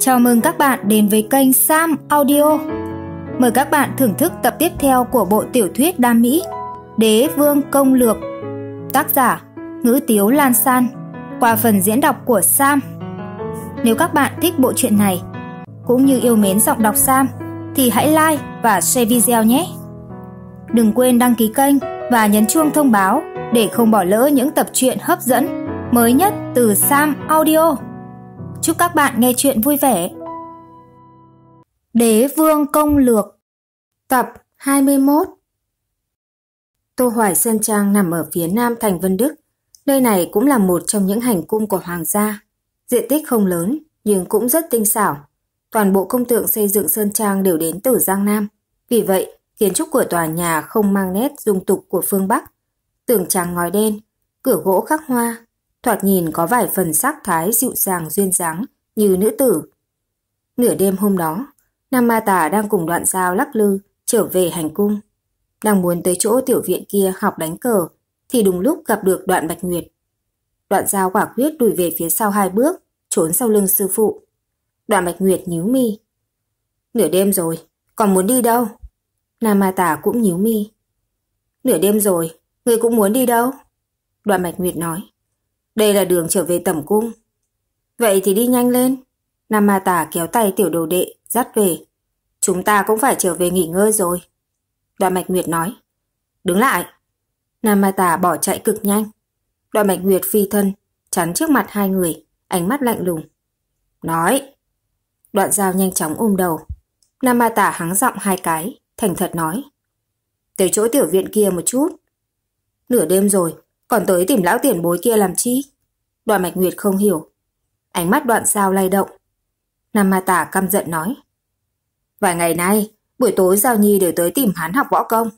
Chào mừng các bạn đến với kênh Sam Audio. Mời các bạn thưởng thức tập tiếp theo của bộ tiểu thuyết đam mỹ Đế Vương Công Lược. Tác giả: Ngữ Tiếu Lan San. Qua phần diễn đọc của Sam. Nếu các bạn thích bộ truyện này cũng như yêu mến giọng đọc Sam thì hãy like và share video nhé. Đừng quên đăng ký kênh và nhấn chuông thông báo để không bỏ lỡ những tập truyện hấp dẫn mới nhất từ Sam Audio. Chúc các bạn nghe chuyện vui vẻ. Đế vương công lược Tập 21 Tô Hoài Sơn Trang nằm ở phía nam thành Vân Đức. Nơi này cũng là một trong những hành cung của hoàng gia. Diện tích không lớn, nhưng cũng rất tinh xảo. Toàn bộ công tượng xây dựng Sơn Trang đều đến từ Giang Nam. Vì vậy, kiến trúc của tòa nhà không mang nét dung tục của phương Bắc. Tường tràng ngói đen, cửa gỗ khắc hoa, thoạt nhìn có vài phần sắc thái dịu dàng duyên dáng như nữ tử. Nửa đêm hôm đó, Nam Ma Tà đang cùng đoạn dao lắc lư trở về hành cung. Đang muốn tới chỗ tiểu viện kia học đánh cờ thì đúng lúc gặp được đoạn Bạch Nguyệt. Đoạn dao quả quyết đuổi về phía sau hai bước, trốn sau lưng sư phụ. Đoạn Bạch Nguyệt nhíu mi. Nửa đêm rồi, còn muốn đi đâu? Nam Ma Tà cũng nhíu mi. Nửa đêm rồi, người cũng muốn đi đâu? Đoạn Bạch Nguyệt nói. Đây là đường trở về tẩm cung. Vậy thì đi nhanh lên. Nam Ma Tả kéo tay tiểu đồ đệ, dắt về. Chúng ta cũng phải trở về nghỉ ngơi rồi. Đoạn Mạch Nguyệt nói. Đứng lại. Nam Ma Tả bỏ chạy cực nhanh. Đoạn Mạch Nguyệt phi thân, chắn trước mặt hai người, ánh mắt lạnh lùng. Nói. Đoạn giao nhanh chóng ôm đầu. Nam Ma Tả hắng giọng hai cái, thành thật nói. Tới chỗ tiểu viện kia một chút. Nửa đêm rồi, còn tới tìm lão tiền bối kia làm chi? đoạn Mạch Nguyệt không hiểu. Ánh mắt đoạn sao lay động. Nam Ma Tả căm giận nói. Vài ngày nay, buổi tối Giao Nhi đều tới tìm hắn học võ công.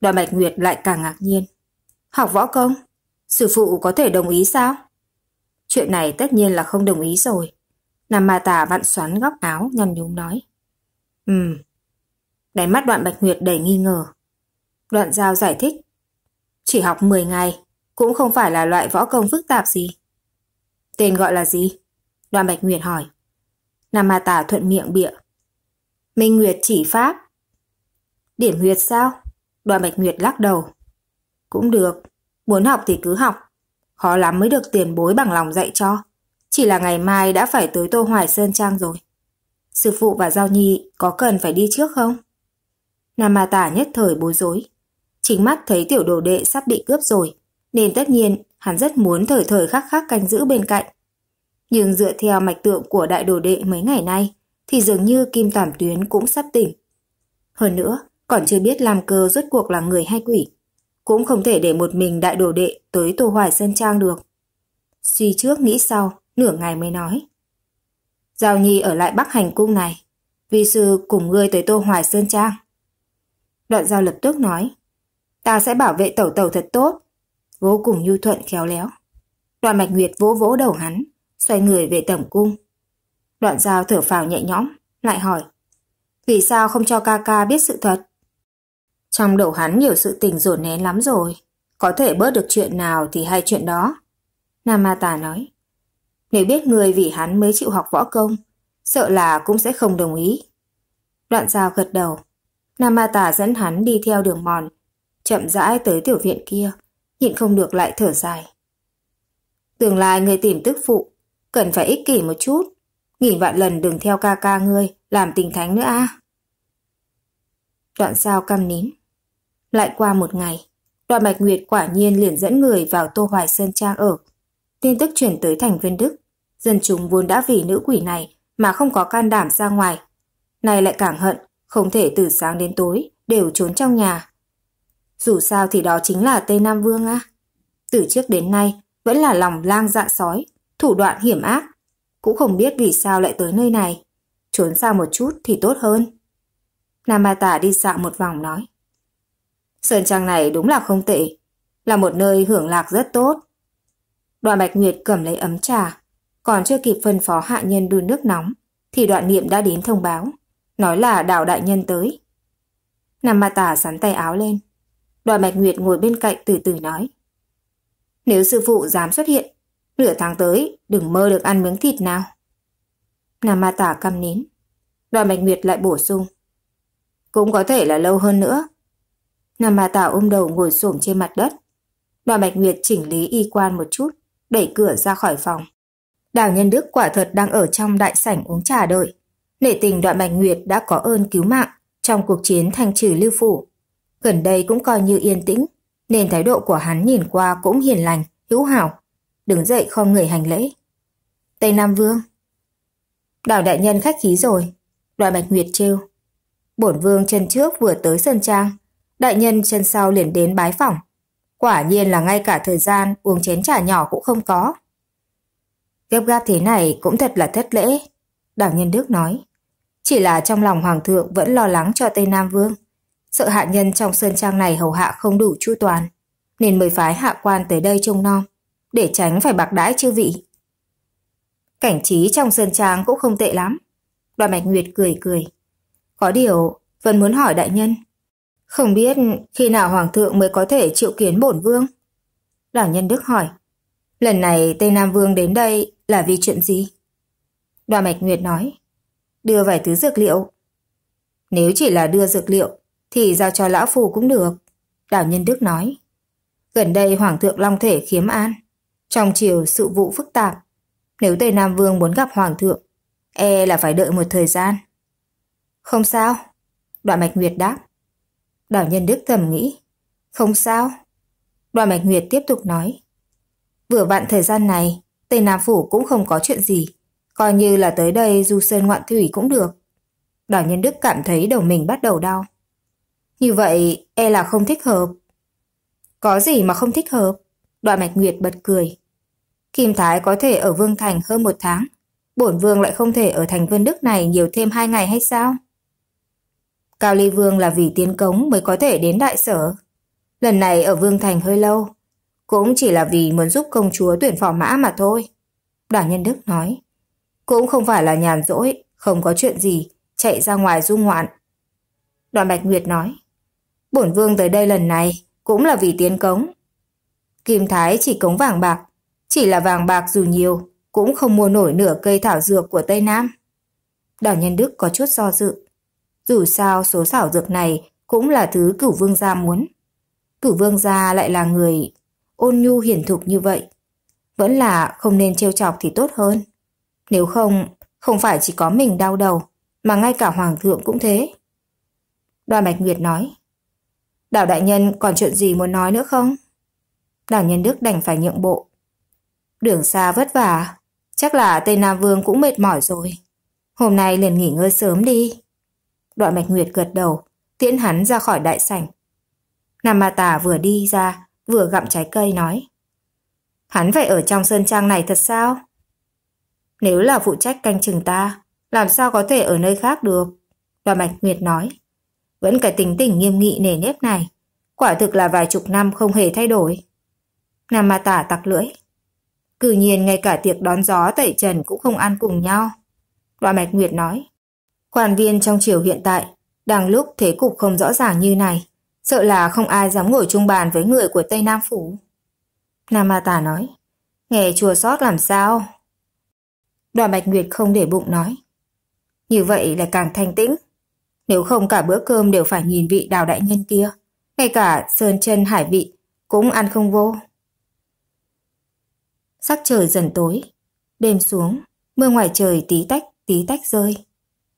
đoạn Bạch Nguyệt lại càng ngạc nhiên. Học võ công? Sư phụ có thể đồng ý sao? Chuyện này tất nhiên là không đồng ý rồi. Nam Ma Tả vặn xoắn góc áo nhăn nhúng nói. Ừm. Đáy mắt đoạn Bạch Nguyệt đầy nghi ngờ. Đoạn Giao giải thích. Chỉ học 10 ngày, cũng không phải là loại võ công phức tạp gì. Tên gọi là gì? Đoàn Bạch Nguyệt hỏi. Nam Ma Tả thuận miệng bịa. Minh Nguyệt chỉ pháp. Điểm huyệt sao? Đoàn Bạch Nguyệt lắc đầu. Cũng được, muốn học thì cứ học. Khó lắm mới được tiền bối bằng lòng dạy cho. Chỉ là ngày mai đã phải tới Tô Hoài Sơn Trang rồi. Sư phụ và Giao Nhi có cần phải đi trước không? Nam Ma Tả nhất thời bối rối. Chính mắt thấy tiểu đồ đệ sắp bị cướp rồi, nên tất nhiên hắn rất muốn thời thời khắc khắc canh giữ bên cạnh. Nhưng dựa theo mạch tượng của đại đồ đệ mấy ngày nay, thì dường như Kim Toàn Tuyến cũng sắp tỉnh. Hơn nữa, còn chưa biết làm cơ rốt cuộc là người hay quỷ. Cũng không thể để một mình đại đồ đệ tới Tô Hoài Sơn Trang được. Suy trước nghĩ sau, nửa ngày mới nói. Giao Nhi ở lại Bắc Hành Cung này, vì sư cùng ngươi tới Tô Hoài Sơn Trang. Đoạn Giao lập tức nói. Ta sẽ bảo vệ tẩu tẩu thật tốt. Vô cùng nhu thuận khéo léo. Đoàn mạch nguyệt vỗ vỗ đầu hắn, xoay người về tổng cung. Đoạn giao thở phào nhẹ nhõm, lại hỏi. Vì sao không cho ca ca biết sự thật? Trong đầu hắn nhiều sự tình dồn nén lắm rồi. Có thể bớt được chuyện nào thì hay chuyện đó. Nam Ma Tà nói. Nếu biết người vì hắn mới chịu học võ công, sợ là cũng sẽ không đồng ý. Đoạn giao gật đầu. Nam Ma Tà dẫn hắn đi theo đường mòn, chậm rãi tới tiểu viện kia, nhịn không được lại thở dài. Tương lai người tìm tức phụ, cần phải ích kỷ một chút, nghìn vạn lần đừng theo ca ca ngươi, làm tình thánh nữa a. Đoạn sao căm nín. Lại qua một ngày, đoạn Bạch Nguyệt quả nhiên liền dẫn người vào Tô Hoài Sơn Trang ở. Tin tức chuyển tới thành viên Đức, dân chúng vốn đã vì nữ quỷ này mà không có can đảm ra ngoài. Này lại càng hận, không thể từ sáng đến tối, đều trốn trong nhà. Dù sao thì đó chính là Tây Nam Vương á. Từ trước đến nay, vẫn là lòng lang dạ sói, thủ đoạn hiểm ác. Cũng không biết vì sao lại tới nơi này. Trốn xa một chút thì tốt hơn. nam Namata đi dạo một vòng nói. Sơn trang này đúng là không tệ. Là một nơi hưởng lạc rất tốt. Đoàn Bạch Nguyệt cầm lấy ấm trà. Còn chưa kịp phân phó hạ nhân đun nước nóng, thì đoạn niệm đã đến thông báo. Nói là đào đại nhân tới. nam Namata sắn tay áo lên, Đoàn Bạch Nguyệt ngồi bên cạnh từ từ nói. Nếu sư phụ dám xuất hiện, nửa tháng tới đừng mơ được ăn miếng thịt nào. Nam Ma Tả căm nín. Đoàn Bạch Nguyệt lại bổ sung. Cũng có thể là lâu hơn nữa. Nam Ma Tả ôm đầu ngồi xổm trên mặt đất. Đoàn Bạch Nguyệt chỉnh lý y quan một chút, đẩy cửa ra khỏi phòng. Đào Nhân Đức quả thật đang ở trong đại sảnh uống trà đợi. Nể tình đoàn Bạch Nguyệt đã có ơn cứu mạng trong cuộc chiến thanh trừ Lưu Phủ gần đây cũng coi như yên tĩnh, nên thái độ của hắn nhìn qua cũng hiền lành, hữu hảo. Đứng dậy không người hành lễ. Tây Nam Vương Đào đại nhân khách khí rồi, đoàn bạch nguyệt trêu. Bổn vương chân trước vừa tới Sơn Trang, đại nhân chân sau liền đến bái phỏng. Quả nhiên là ngay cả thời gian uống chén trà nhỏ cũng không có. Gấp gáp thế này cũng thật là thất lễ, Đào Nhân Đức nói. Chỉ là trong lòng Hoàng thượng vẫn lo lắng cho Tây Nam Vương sợ hạ nhân trong sơn trang này hầu hạ không đủ chu toàn, nên mới phái hạ quan tới đây trông nom, để tránh phải bạc đãi chư vị. Cảnh trí trong sơn trang cũng không tệ lắm. Đoàn mạch Nguyệt cười cười. Có điều, vẫn muốn hỏi đại nhân. Không biết khi nào hoàng thượng mới có thể triệu kiến bổn vương? Đảo nhân Đức hỏi. Lần này Tây Nam Vương đến đây là vì chuyện gì? Đoàn mạch Nguyệt nói. Đưa vài thứ dược liệu. Nếu chỉ là đưa dược liệu, thì giao cho lão phù cũng được. Đảo Nhân Đức nói. Gần đây Hoàng thượng Long Thể khiếm an. Trong chiều sự vụ phức tạp. Nếu Tây Nam Vương muốn gặp Hoàng thượng, e là phải đợi một thời gian. Không sao. Đoạn Mạch Nguyệt đáp. Đảo Nhân Đức thầm nghĩ. Không sao. đoạn Mạch Nguyệt tiếp tục nói. Vừa vặn thời gian này, Tây Nam Phủ cũng không có chuyện gì. Coi như là tới đây du sơn ngoạn thủy cũng được. Đảo Nhân Đức cảm thấy đầu mình bắt đầu đau. Như vậy e là không thích hợp. Có gì mà không thích hợp? Đoạn Mạch Nguyệt bật cười. Kim Thái có thể ở Vương Thành hơn một tháng. Bổn Vương lại không thể ở thành Vân Đức này nhiều thêm hai ngày hay sao? Cao Ly Vương là vì tiến cống mới có thể đến đại sở. Lần này ở Vương Thành hơi lâu. Cũng chỉ là vì muốn giúp công chúa tuyển phỏ mã mà thôi. đoàn Nhân Đức nói. Cũng không phải là nhàn rỗi, không có chuyện gì, chạy ra ngoài du ngoạn. Đoàn Bạch Nguyệt nói. Bổn vương tới đây lần này cũng là vì tiến cống. Kim Thái chỉ cống vàng bạc, chỉ là vàng bạc dù nhiều, cũng không mua nổi nửa cây thảo dược của Tây Nam. Đào Nhân Đức có chút do dự. Dù sao số thảo dược này cũng là thứ cửu vương gia muốn. Cửu vương gia lại là người ôn nhu hiển thục như vậy. Vẫn là không nên trêu chọc thì tốt hơn. Nếu không, không phải chỉ có mình đau đầu, mà ngay cả hoàng thượng cũng thế. Đoàn Bạch Nguyệt nói, Đào đại nhân còn chuyện gì muốn nói nữa không? Đào nhân đức đành phải nhượng bộ. Đường xa vất vả, chắc là Tây Nam Vương cũng mệt mỏi rồi. Hôm nay liền nghỉ ngơi sớm đi. Đoạn Mạch Nguyệt gật đầu, tiễn hắn ra khỏi đại sảnh. Nam Ma Tà vừa đi ra, vừa gặm trái cây nói. Hắn phải ở trong sơn trang này thật sao? Nếu là phụ trách canh chừng ta, làm sao có thể ở nơi khác được? đoạn Mạch Nguyệt nói vẫn cả tính tình nghiêm nghị nề nếp này. Quả thực là vài chục năm không hề thay đổi. Nam Ma Tả tặc lưỡi. Cử nhiên ngay cả tiệc đón gió tẩy trần cũng không ăn cùng nhau. Đoạn Mạch Nguyệt nói. Khoản viên trong triều hiện tại, đang lúc thế cục không rõ ràng như này, sợ là không ai dám ngồi chung bàn với người của Tây Nam Phủ. Nam Ma Tả nói. Nghe chùa sót làm sao? Đoạn Bạch Nguyệt không để bụng nói. Như vậy là càng thanh tĩnh. Nếu không cả bữa cơm đều phải nhìn vị đào đại nhân kia. Ngay cả sơn chân hải vị cũng ăn không vô. Sắc trời dần tối. Đêm xuống, mưa ngoài trời tí tách, tí tách rơi.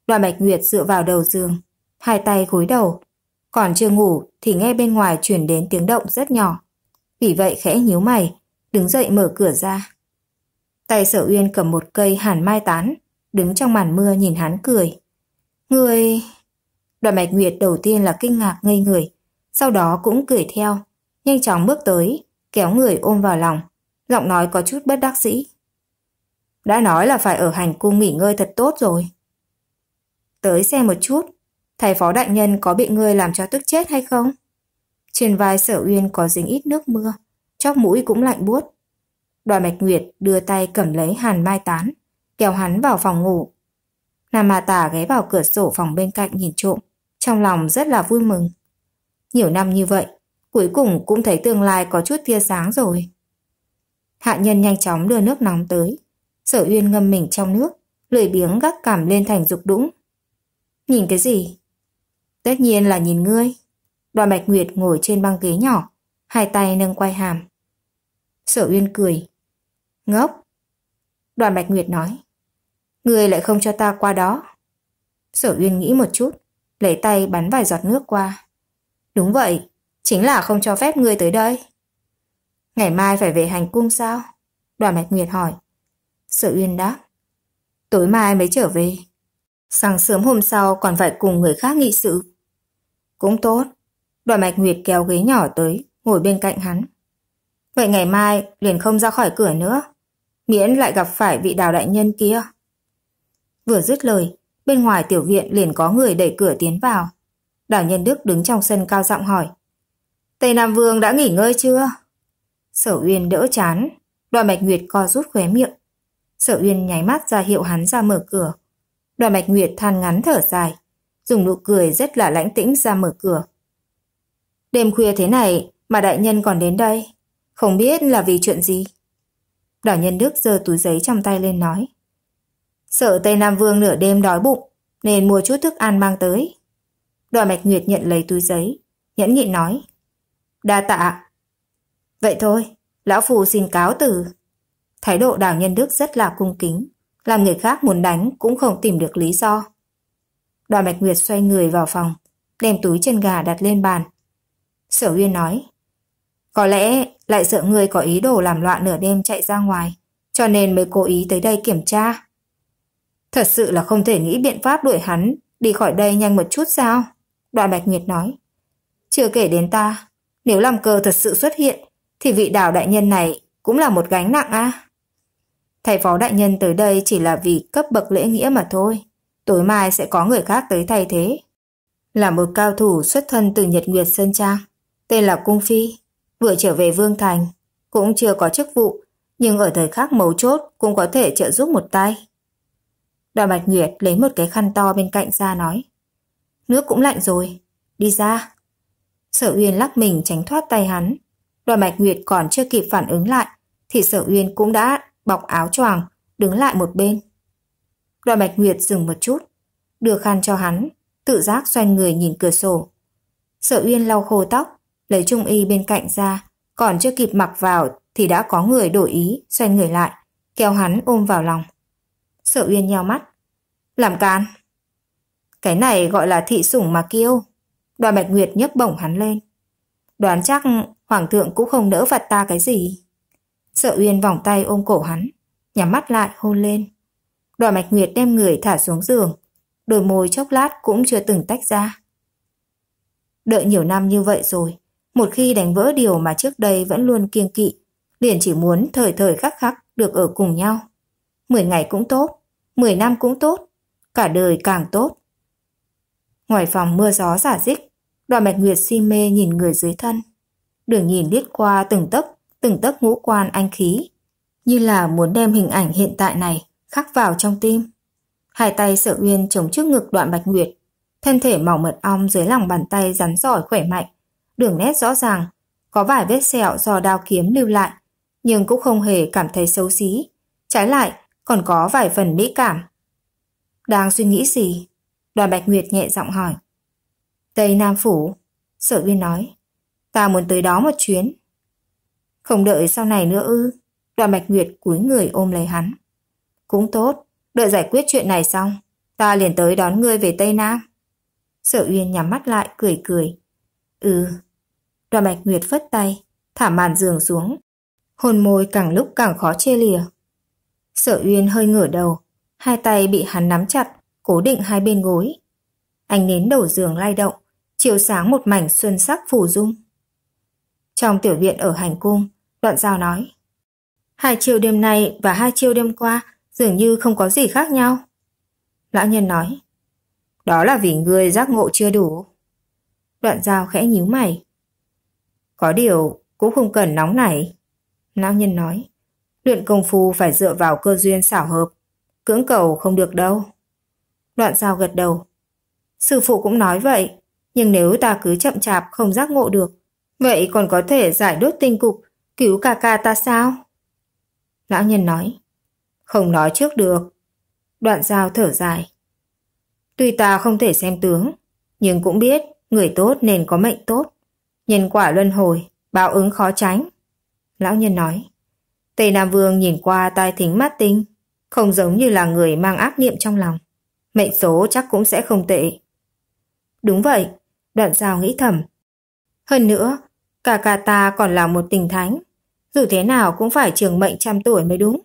Đoàn Bạch Nguyệt dựa vào đầu giường, hai tay gối đầu. Còn chưa ngủ thì nghe bên ngoài chuyển đến tiếng động rất nhỏ. Vì vậy khẽ nhíu mày, đứng dậy mở cửa ra. Tay sở uyên cầm một cây hàn mai tán, đứng trong màn mưa nhìn hắn cười. Người... Đoàn Bạch Nguyệt đầu tiên là kinh ngạc ngây người, sau đó cũng cười theo, nhanh chóng bước tới, kéo người ôm vào lòng, giọng nói có chút bất đắc dĩ. Đã nói là phải ở hành cung nghỉ ngơi thật tốt rồi. Tới xem một chút, thầy phó đại nhân có bị ngươi làm cho tức chết hay không? Trên vai sở uyên có dính ít nước mưa, chóp mũi cũng lạnh buốt. Đoàn Bạch Nguyệt đưa tay cầm lấy hàn mai tán, kéo hắn vào phòng ngủ. Nam Ma Tà ghé vào cửa sổ phòng bên cạnh nhìn trộm, trong lòng rất là vui mừng. Nhiều năm như vậy, cuối cùng cũng thấy tương lai có chút tia sáng rồi. Hạ nhân nhanh chóng đưa nước nóng tới. Sở Uyên ngâm mình trong nước, lười biếng gác cảm lên thành dục đũng. Nhìn cái gì? Tất nhiên là nhìn ngươi. Đoàn Bạch Nguyệt ngồi trên băng ghế nhỏ, hai tay nâng quay hàm. Sở Uyên cười. Ngốc. Đoàn Bạch Nguyệt nói. Ngươi lại không cho ta qua đó. Sở Uyên nghĩ một chút, lấy tay bắn vài giọt nước qua. Đúng vậy, chính là không cho phép ngươi tới đây. Ngày mai phải về hành cung sao? Đoàn Bạch Nguyệt hỏi. Sở Uyên đáp. Tối mai mới trở về. Sáng sớm hôm sau còn phải cùng người khác nghị sự. Cũng tốt. Đoàn Bạch Nguyệt kéo ghế nhỏ tới, ngồi bên cạnh hắn. Vậy ngày mai liền không ra khỏi cửa nữa. Miễn lại gặp phải vị đào đại nhân kia. Vừa dứt lời, Bên ngoài tiểu viện liền có người đẩy cửa tiến vào. Đào Nhân Đức đứng trong sân cao giọng hỏi. Tây Nam Vương đã nghỉ ngơi chưa? Sở Uyên đỡ chán. Đoàn Bạch Nguyệt co rút khóe miệng. Sở Uyên nháy mắt ra hiệu hắn ra mở cửa. Đoàn Bạch Nguyệt than ngắn thở dài. Dùng nụ cười rất là lãnh tĩnh ra mở cửa. Đêm khuya thế này mà đại nhân còn đến đây. Không biết là vì chuyện gì. Đào Nhân Đức giơ túi giấy trong tay lên nói. Sợ Tây Nam Vương nửa đêm đói bụng, nên mua chút thức ăn mang tới. Đoàn Bạch Nguyệt nhận lấy túi giấy, nhẫn nhịn nói. Đa tạ. Vậy thôi, lão phù xin cáo từ. Thái độ đào nhân đức rất là cung kính, làm người khác muốn đánh cũng không tìm được lý do. Đoàn Bạch Nguyệt xoay người vào phòng, đem túi chân gà đặt lên bàn. Sở Uyên nói, có lẽ lại sợ người có ý đồ làm loạn nửa đêm chạy ra ngoài, cho nên mới cố ý tới đây kiểm tra. Thật sự là không thể nghĩ biện pháp đuổi hắn đi khỏi đây nhanh một chút sao? Đoạn Bạch Nhiệt nói. Chưa kể đến ta, nếu làm cơ thật sự xuất hiện, thì vị Đào đại nhân này cũng là một gánh nặng a. À? Thầy phó đại nhân tới đây chỉ là vì cấp bậc lễ nghĩa mà thôi. Tối mai sẽ có người khác tới thay thế. Là một cao thủ xuất thân từ Nhật Nguyệt Sơn Trang, tên là Cung Phi, vừa trở về Vương Thành, cũng chưa có chức vụ, nhưng ở thời khắc mấu chốt cũng có thể trợ giúp một tay đoàn Bạch Nguyệt lấy một cái khăn to bên cạnh ra nói. Nước cũng lạnh rồi, đi ra. Sở Uyên lắc mình tránh thoát tay hắn. Đoàn Bạch Nguyệt còn chưa kịp phản ứng lại, thì Sở Uyên cũng đã bọc áo choàng, đứng lại một bên. Đoàn Bạch Nguyệt dừng một chút, đưa khăn cho hắn, tự giác xoay người nhìn cửa sổ. Sở Uyên lau khô tóc, lấy trung y bên cạnh ra, còn chưa kịp mặc vào thì đã có người đổi ý, xoay người lại, kéo hắn ôm vào lòng. Sợ Uyên nheo mắt. Làm can. Cái này gọi là thị sủng mà kiêu. Đoàn Bạch Nguyệt nhấc bổng hắn lên. Đoán chắc Hoàng thượng cũng không đỡ vặt ta cái gì. Sợ Uyên vòng tay ôm cổ hắn, nhắm mắt lại hôn lên. Đoàn Bạch Nguyệt đem người thả xuống giường, đôi môi chốc lát cũng chưa từng tách ra. Đợi nhiều năm như vậy rồi, một khi đánh vỡ điều mà trước đây vẫn luôn kiêng kỵ, liền chỉ muốn thời thời khắc khắc được ở cùng nhau. 10 ngày cũng tốt, 10 năm cũng tốt, cả đời càng tốt. Ngoài phòng mưa gió giả dích, đoàn bạch nguyệt si mê nhìn người dưới thân. Đường nhìn biết qua từng tấc, từng tấc ngũ quan anh khí, như là muốn đem hình ảnh hiện tại này khắc vào trong tim. Hai tay sợ uyên chống trước ngực đoạn bạch nguyệt, thân thể mỏng mật ong dưới lòng bàn tay rắn giỏi khỏe mạnh, đường nét rõ ràng, có vài vết sẹo do đao kiếm lưu lại, nhưng cũng không hề cảm thấy xấu xí. Trái lại, còn có vài phần mỹ cảm. Đang suy nghĩ gì? Đoàn Bạch Nguyệt nhẹ giọng hỏi. Tây Nam Phủ, sở uyên nói. Ta muốn tới đó một chuyến. Không đợi sau này nữa ư. Đoàn Bạch Nguyệt cúi người ôm lấy hắn. Cũng tốt, đợi giải quyết chuyện này xong, ta liền tới đón ngươi về Tây Nam. Sở Uyên nhắm mắt lại cười cười. Ừ. Đoàn Bạch Nguyệt phất tay, thả màn giường xuống. Hồn môi càng lúc càng khó chê lìa. Sở Uyên hơi ngửa đầu, hai tay bị hắn nắm chặt, cố định hai bên gối. Anh nến đầu giường lay động, Chiều sáng một mảnh xuân sắc phủ dung. Trong tiểu viện ở hành cung, đoạn giao nói. Hai chiều đêm nay và hai chiều đêm qua dường như không có gì khác nhau. Lão nhân nói. Đó là vì ngươi giác ngộ chưa đủ. Đoạn giao khẽ nhíu mày. Có điều cũng không cần nóng nảy. Lão nhân nói. Luyện công phu phải dựa vào cơ duyên xảo hợp, cưỡng cầu không được đâu. Đoạn giao gật đầu. Sư phụ cũng nói vậy, nhưng nếu ta cứ chậm chạp không giác ngộ được, vậy còn có thể giải đốt tinh cục, cứu ca ca ta sao? Lão nhân nói. Không nói trước được. Đoạn giao thở dài. Tuy ta không thể xem tướng, nhưng cũng biết người tốt nên có mệnh tốt. Nhân quả luân hồi, báo ứng khó tránh. Lão nhân nói. Tây Nam Vương nhìn qua tai thính mắt tinh, không giống như là người mang ác niệm trong lòng. Mệnh số chắc cũng sẽ không tệ. Đúng vậy, đoạn giao nghĩ thầm. Hơn nữa, cả cả ta còn là một tình thánh, dù thế nào cũng phải trường mệnh trăm tuổi mới đúng.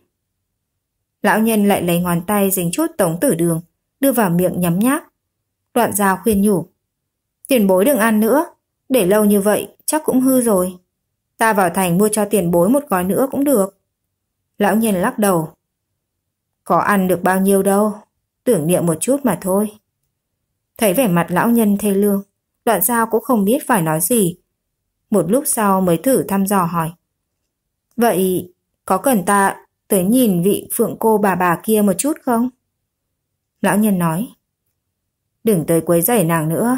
Lão nhân lại lấy ngón tay dính chút tống tử đường, đưa vào miệng nhấm nháp. Đoạn giao khuyên nhủ. Tiền bối đừng ăn nữa, để lâu như vậy chắc cũng hư rồi. Ta vào thành mua cho tiền bối một gói nữa cũng được. Lão nhân lắc đầu. Có ăn được bao nhiêu đâu, tưởng niệm một chút mà thôi. Thấy vẻ mặt lão nhân thê lương, đoạn giao cũng không biết phải nói gì. Một lúc sau mới thử thăm dò hỏi. Vậy có cần ta tới nhìn vị phượng cô bà bà kia một chút không? Lão nhân nói. Đừng tới quấy rầy nàng nữa.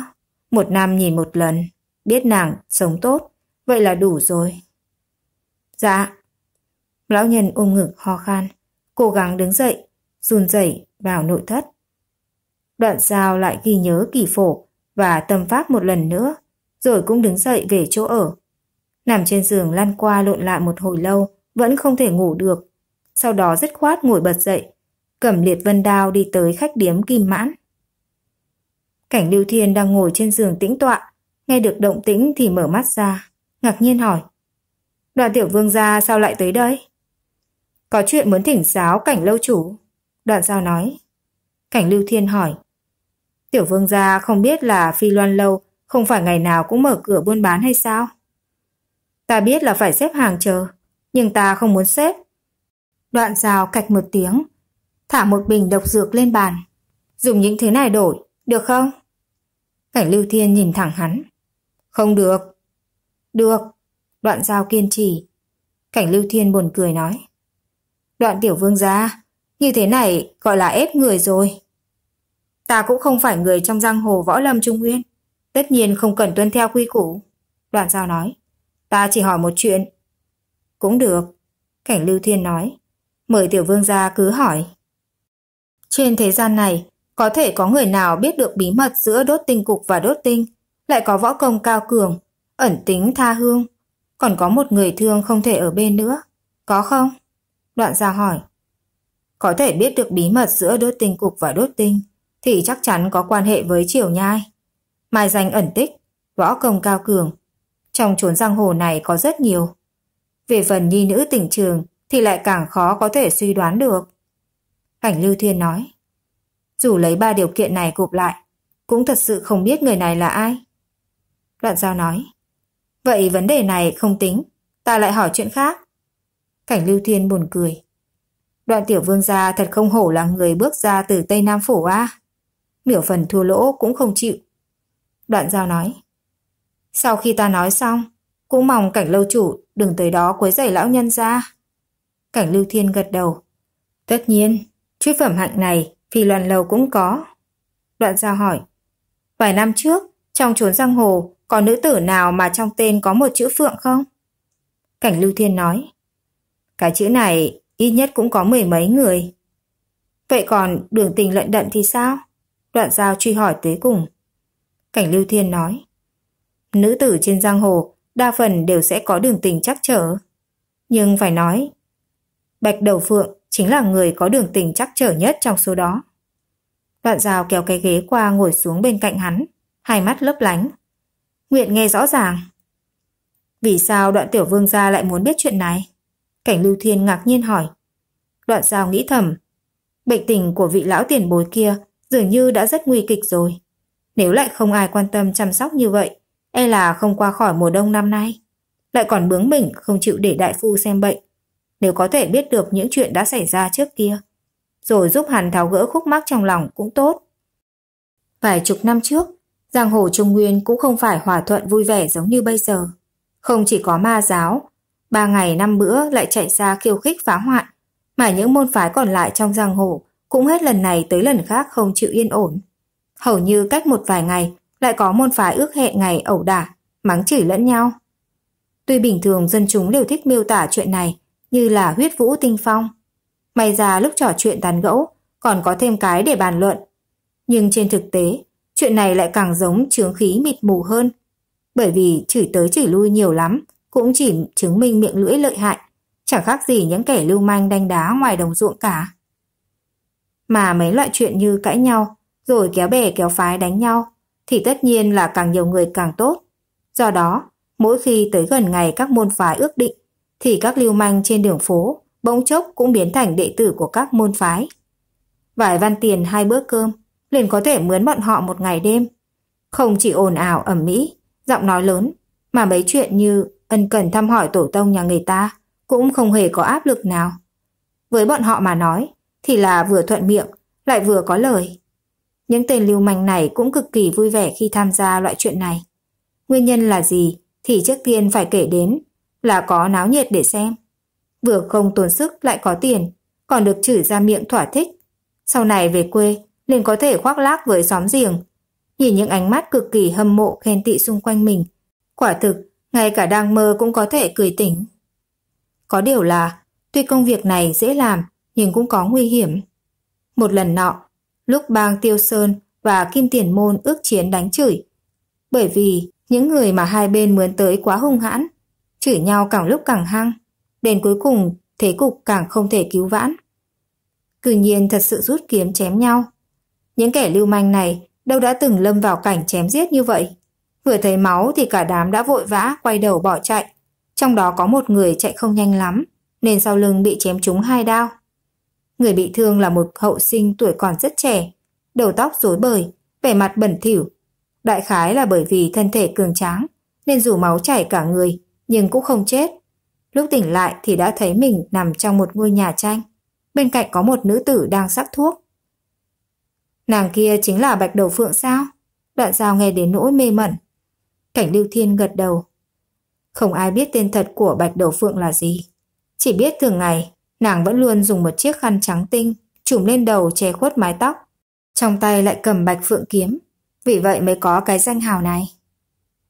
Một năm nhìn một lần, biết nàng sống tốt, vậy là đủ rồi. Dạ, Lão nhân ôm ngực ho khan, cố gắng đứng dậy, run rẩy vào nội thất. Đoạn giao lại ghi nhớ kỳ phổ và tâm pháp một lần nữa, rồi cũng đứng dậy về chỗ ở. Nằm trên giường lăn qua lộn lại một hồi lâu, vẫn không thể ngủ được. Sau đó dứt khoát ngồi bật dậy, cầm liệt vân đao đi tới khách điếm kim mãn. Cảnh Lưu Thiên đang ngồi trên giường tĩnh tọa, nghe được động tĩnh thì mở mắt ra, ngạc nhiên hỏi. Đoàn tiểu vương gia sao lại tới đây? Có chuyện muốn thỉnh giáo cảnh lâu chủ. Đoạn giao nói. Cảnh lưu thiên hỏi. Tiểu vương gia không biết là phi loan lâu không phải ngày nào cũng mở cửa buôn bán hay sao? Ta biết là phải xếp hàng chờ, nhưng ta không muốn xếp. Đoạn giao cạch một tiếng, thả một bình độc dược lên bàn. Dùng những thứ này đổi, được không? Cảnh Lưu Thiên nhìn thẳng hắn. Không được. Được. Đoạn giao kiên trì. Cảnh Lưu Thiên buồn cười nói. Đoạn tiểu vương gia, như thế này gọi là ép người rồi. Ta cũng không phải người trong giang hồ võ lâm trung nguyên, tất nhiên không cần tuân theo quy củ. Đoạn giao nói, ta chỉ hỏi một chuyện. Cũng được, cảnh lưu thiên nói, mời tiểu vương gia cứ hỏi. Trên thế gian này, có thể có người nào biết được bí mật giữa đốt tinh cục và đốt tinh, lại có võ công cao cường, ẩn tính tha hương, còn có một người thương không thể ở bên nữa, có không? Đoạn ra hỏi. Có thể biết được bí mật giữa đốt tinh cục và đốt tinh thì chắc chắn có quan hệ với triều nhai. Mai danh ẩn tích, võ công cao cường. Trong chốn giang hồ này có rất nhiều. Về phần nhi nữ tỉnh trường thì lại càng khó có thể suy đoán được. Cảnh Lưu Thiên nói. Dù lấy ba điều kiện này gộp lại, cũng thật sự không biết người này là ai. Đoạn giao nói. Vậy vấn đề này không tính, ta lại hỏi chuyện khác. Cảnh Lưu Thiên buồn cười. Đoạn tiểu vương gia thật không hổ là người bước ra từ Tây Nam phổ a. À? Nửa phần thua lỗ cũng không chịu. Đoạn giao nói. Sau khi ta nói xong, cũng mong cảnh lâu chủ đừng tới đó quấy rầy lão nhân ra. Cảnh Lưu Thiên gật đầu. Tất nhiên, chuyên phẩm hạnh này phi loan lầu cũng có. Đoạn giao hỏi. Vài năm trước, trong chốn giang hồ, có nữ tử nào mà trong tên có một chữ phượng không? Cảnh Lưu Thiên nói. Cái chữ này ít nhất cũng có mười mấy người. Vậy còn đường tình lận đận thì sao? Đoạn giao truy hỏi tới cùng. Cảnh Lưu Thiên nói. Nữ tử trên giang hồ đa phần đều sẽ có đường tình chắc trở. Nhưng phải nói, Bạch Đầu Phượng chính là người có đường tình chắc trở nhất trong số đó. Đoạn giao kéo cái ghế qua ngồi xuống bên cạnh hắn, hai mắt lấp lánh. Nguyện nghe rõ ràng. Vì sao đoạn tiểu vương gia lại muốn biết chuyện này? Cảnh Lưu Thiên ngạc nhiên hỏi. Đoạn giao nghĩ thầm. Bệnh tình của vị lão tiền bối kia dường như đã rất nguy kịch rồi. Nếu lại không ai quan tâm chăm sóc như vậy, e là không qua khỏi mùa đông năm nay. Lại còn bướng mình không chịu để đại phu xem bệnh. Nếu có thể biết được những chuyện đã xảy ra trước kia, rồi giúp hắn tháo gỡ khúc mắc trong lòng cũng tốt. Vài chục năm trước, giang hồ Trung Nguyên cũng không phải hòa thuận vui vẻ giống như bây giờ. Không chỉ có ma giáo, ba ngày năm bữa lại chạy ra khiêu khích phá hoại, mà những môn phái còn lại trong giang hồ cũng hết lần này tới lần khác không chịu yên ổn. Hầu như cách một vài ngày lại có môn phái ước hẹn ngày ẩu đả, mắng chửi lẫn nhau. Tuy bình thường dân chúng đều thích miêu tả chuyện này như là huyết vũ tinh phong. May ra lúc trò chuyện tán gẫu còn có thêm cái để bàn luận. Nhưng trên thực tế, chuyện này lại càng giống chướng khí mịt mù hơn. Bởi vì chửi tới chửi lui nhiều lắm, cũng chỉ chứng minh miệng lưỡi lợi hại, chẳng khác gì những kẻ lưu manh đánh đá ngoài đồng ruộng cả. Mà mấy loại chuyện như cãi nhau, rồi kéo bè kéo phái đánh nhau, thì tất nhiên là càng nhiều người càng tốt. Do đó, mỗi khi tới gần ngày các môn phái ước định, thì các lưu manh trên đường phố bỗng chốc cũng biến thành đệ tử của các môn phái. Vài văn tiền hai bữa cơm, liền có thể mướn bọn họ một ngày đêm. Không chỉ ồn ào ẩm mỹ, giọng nói lớn, mà mấy chuyện như ân cần thăm hỏi tổ tông nhà người ta cũng không hề có áp lực nào. Với bọn họ mà nói thì là vừa thuận miệng lại vừa có lời. Những tên lưu manh này cũng cực kỳ vui vẻ khi tham gia loại chuyện này. Nguyên nhân là gì thì trước tiên phải kể đến là có náo nhiệt để xem. Vừa không tốn sức lại có tiền, còn được chửi ra miệng thỏa thích. Sau này về quê liền có thể khoác lác với xóm giềng. Nhìn những ánh mắt cực kỳ hâm mộ khen tị xung quanh mình, quả thực ngay cả đang mơ cũng có thể cười tỉnh. Có điều là, tuy công việc này dễ làm, nhưng cũng có nguy hiểm. Một lần nọ, lúc bang Tiêu Sơn và Kim Tiền Môn ước chiến đánh chửi, bởi vì những người mà hai bên mướn tới quá hung hãn, chửi nhau càng lúc càng hăng, đến cuối cùng thế cục càng không thể cứu vãn. Cử nhiên thật sự rút kiếm chém nhau. Những kẻ lưu manh này đâu đã từng lâm vào cảnh chém giết như vậy. Vừa thấy máu thì cả đám đã vội vã quay đầu bỏ chạy. Trong đó có một người chạy không nhanh lắm, nên sau lưng bị chém trúng hai đao. Người bị thương là một hậu sinh tuổi còn rất trẻ, đầu tóc rối bời, vẻ mặt bẩn thỉu. Đại khái là bởi vì thân thể cường tráng, nên dù máu chảy cả người, nhưng cũng không chết. Lúc tỉnh lại thì đã thấy mình nằm trong một ngôi nhà tranh. Bên cạnh có một nữ tử đang sắc thuốc. Nàng kia chính là Bạch Đầu Phượng sao? Đoạn giao nghe đến nỗi mê mẩn, Cảnh Lưu Thiên gật đầu. Không ai biết tên thật của Bạch Đầu Phượng là gì. Chỉ biết thường ngày, nàng vẫn luôn dùng một chiếc khăn trắng tinh, trùm lên đầu che khuất mái tóc. Trong tay lại cầm Bạch Phượng kiếm, vì vậy mới có cái danh hào này.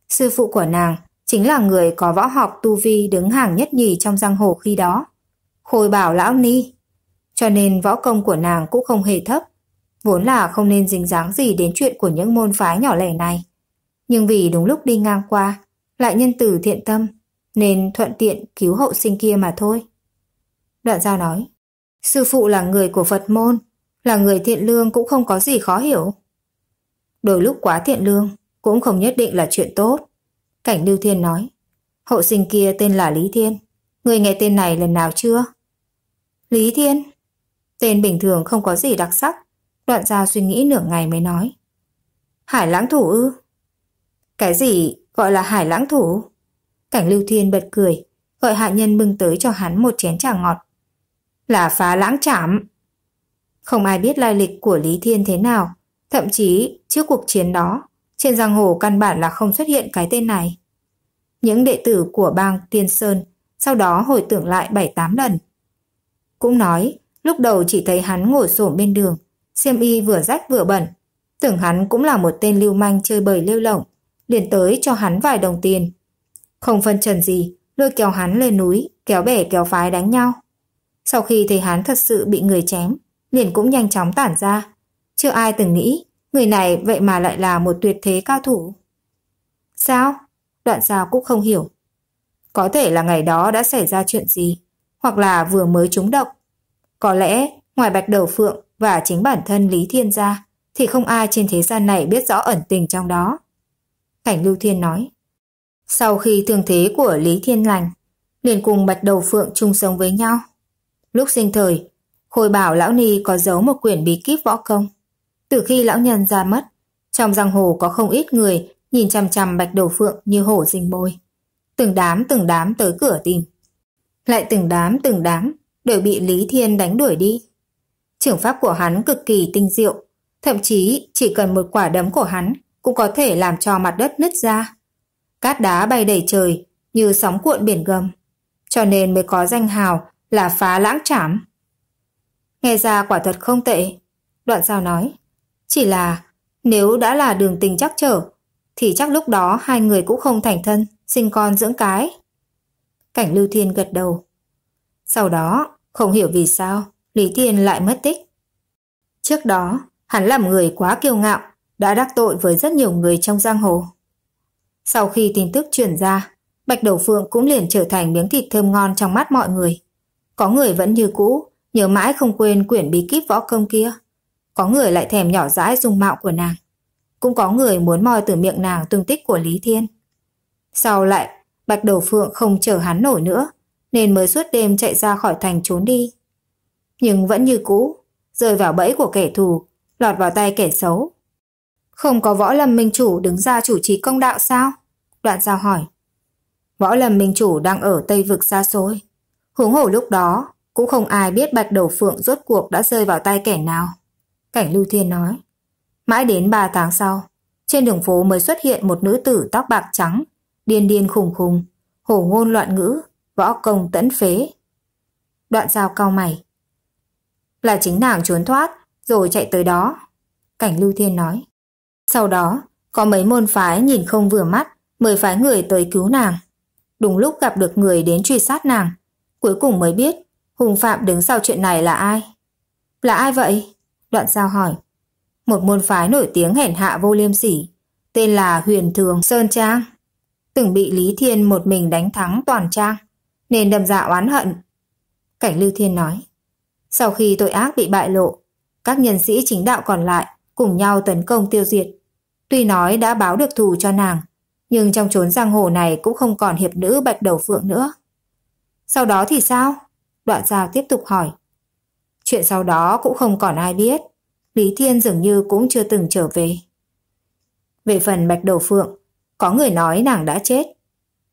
Sư phụ của nàng chính là người có võ học tu vi đứng hàng nhất nhì trong giang hồ khi đó. Khôi bảo lão ni. Cho nên võ công của nàng cũng không hề thấp. Vốn là không nên dính dáng gì đến chuyện của những môn phái nhỏ lẻ này nhưng vì đúng lúc đi ngang qua, lại nhân tử thiện tâm, nên thuận tiện cứu hậu sinh kia mà thôi. Đoạn giao nói, sư phụ là người của Phật môn, là người thiện lương cũng không có gì khó hiểu. Đôi lúc quá thiện lương cũng không nhất định là chuyện tốt. Cảnh Lưu Thiên nói, hậu sinh kia tên là Lý Thiên, người nghe tên này lần nào chưa? Lý Thiên, tên bình thường không có gì đặc sắc, đoạn giao suy nghĩ nửa ngày mới nói. Hải lãng thủ ư? Cái gì gọi là hải lãng thủ? Cảnh Lưu Thiên bật cười, gọi hạ nhân bưng tới cho hắn một chén trà ngọt. Là phá lãng chảm. Không ai biết lai lịch của Lý Thiên thế nào, thậm chí trước cuộc chiến đó, trên giang hồ căn bản là không xuất hiện cái tên này. Những đệ tử của bang Tiên Sơn sau đó hồi tưởng lại 7-8 lần. Cũng nói, lúc đầu chỉ thấy hắn ngồi xổm bên đường, xem y vừa rách vừa bẩn, tưởng hắn cũng là một tên lưu manh chơi bời lêu lỏng, liền tới cho hắn vài đồng tiền. Không phân trần gì, lôi kéo hắn lên núi, kéo bẻ kéo phái đánh nhau. Sau khi thấy hắn thật sự bị người chém, liền cũng nhanh chóng tản ra. Chưa ai từng nghĩ, người này vậy mà lại là một tuyệt thế cao thủ. Sao? Đoạn giao cũng không hiểu. Có thể là ngày đó đã xảy ra chuyện gì, hoặc là vừa mới trúng độc. Có lẽ, ngoài Bạch Đầu Phượng và chính bản thân Lý Thiên gia, thì không ai trên thế gian này biết rõ ẩn tình trong đó. Cảnh Lưu Thiên nói. Sau khi thương thế của Lý Thiên lành, liền cùng Bạch Đầu Phượng chung sống với nhau. Lúc sinh thời, Khôi bảo Lão Ni có giấu một quyển bí kíp võ công. Từ khi Lão Nhân ra mất, trong giang hồ có không ít người nhìn chằm chằm Bạch Đầu Phượng như hổ rình môi. Từng đám từng đám tới cửa tìm. Lại từng đám từng đám đều bị Lý Thiên đánh đuổi đi. Trưởng pháp của hắn cực kỳ tinh diệu, thậm chí chỉ cần một quả đấm của hắn cũng có thể làm cho mặt đất nứt ra. Cát đá bay đầy trời như sóng cuộn biển gầm, cho nên mới có danh hào là phá lãng trảm. Nghe ra quả thật không tệ, đoạn giao nói. Chỉ là nếu đã là đường tình chắc trở, thì chắc lúc đó hai người cũng không thành thân, sinh con dưỡng cái. Cảnh Lưu Thiên gật đầu. Sau đó, không hiểu vì sao, Lý Thiên lại mất tích. Trước đó, hắn làm người quá kiêu ngạo, đã đắc tội với rất nhiều người trong giang hồ. Sau khi tin tức truyền ra, Bạch Đầu Phượng cũng liền trở thành miếng thịt thơm ngon trong mắt mọi người. Có người vẫn như cũ, nhớ mãi không quên quyển bí kíp võ công kia. Có người lại thèm nhỏ dãi dung mạo của nàng. Cũng có người muốn moi từ miệng nàng tung tích của Lý Thiên. Sau lại, Bạch Đầu Phượng không chờ hắn nổi nữa, nên mới suốt đêm chạy ra khỏi thành trốn đi. Nhưng vẫn như cũ, rơi vào bẫy của kẻ thù, lọt vào tay kẻ xấu, không có võ lâm minh chủ đứng ra chủ trì công đạo sao? Đoạn giao hỏi. Võ lâm minh chủ đang ở Tây Vực xa xôi. Huống hổ lúc đó, cũng không ai biết bạch đầu phượng rốt cuộc đã rơi vào tay kẻ nào. Cảnh Lưu Thiên nói. Mãi đến 3 tháng sau, trên đường phố mới xuất hiện một nữ tử tóc bạc trắng, điên điên khùng khùng, hổ ngôn loạn ngữ, võ công tẫn phế. Đoạn giao cao mày. Là chính nàng trốn thoát, rồi chạy tới đó. Cảnh Lưu Thiên nói. Sau đó, có mấy môn phái nhìn không vừa mắt, mới phái người tới cứu nàng. Đúng lúc gặp được người đến truy sát nàng, cuối cùng mới biết hùng phạm đứng sau chuyện này là ai. Là ai vậy? Đoạn giao hỏi. Một môn phái nổi tiếng hèn hạ vô liêm sỉ, tên là Huyền Thường Sơn Trang. Từng bị Lý Thiên một mình đánh thắng toàn trang, nên đâm dạ oán hận. Cảnh Lưu Thiên nói, sau khi tội ác bị bại lộ, các nhân sĩ chính đạo còn lại cùng nhau tấn công tiêu diệt Tuy nói đã báo được thù cho nàng, nhưng trong chốn giang hồ này cũng không còn hiệp nữ bạch đầu phượng nữa. Sau đó thì sao? Đoạn giao tiếp tục hỏi. Chuyện sau đó cũng không còn ai biết. Lý Thiên dường như cũng chưa từng trở về. Về phần bạch đầu phượng, có người nói nàng đã chết.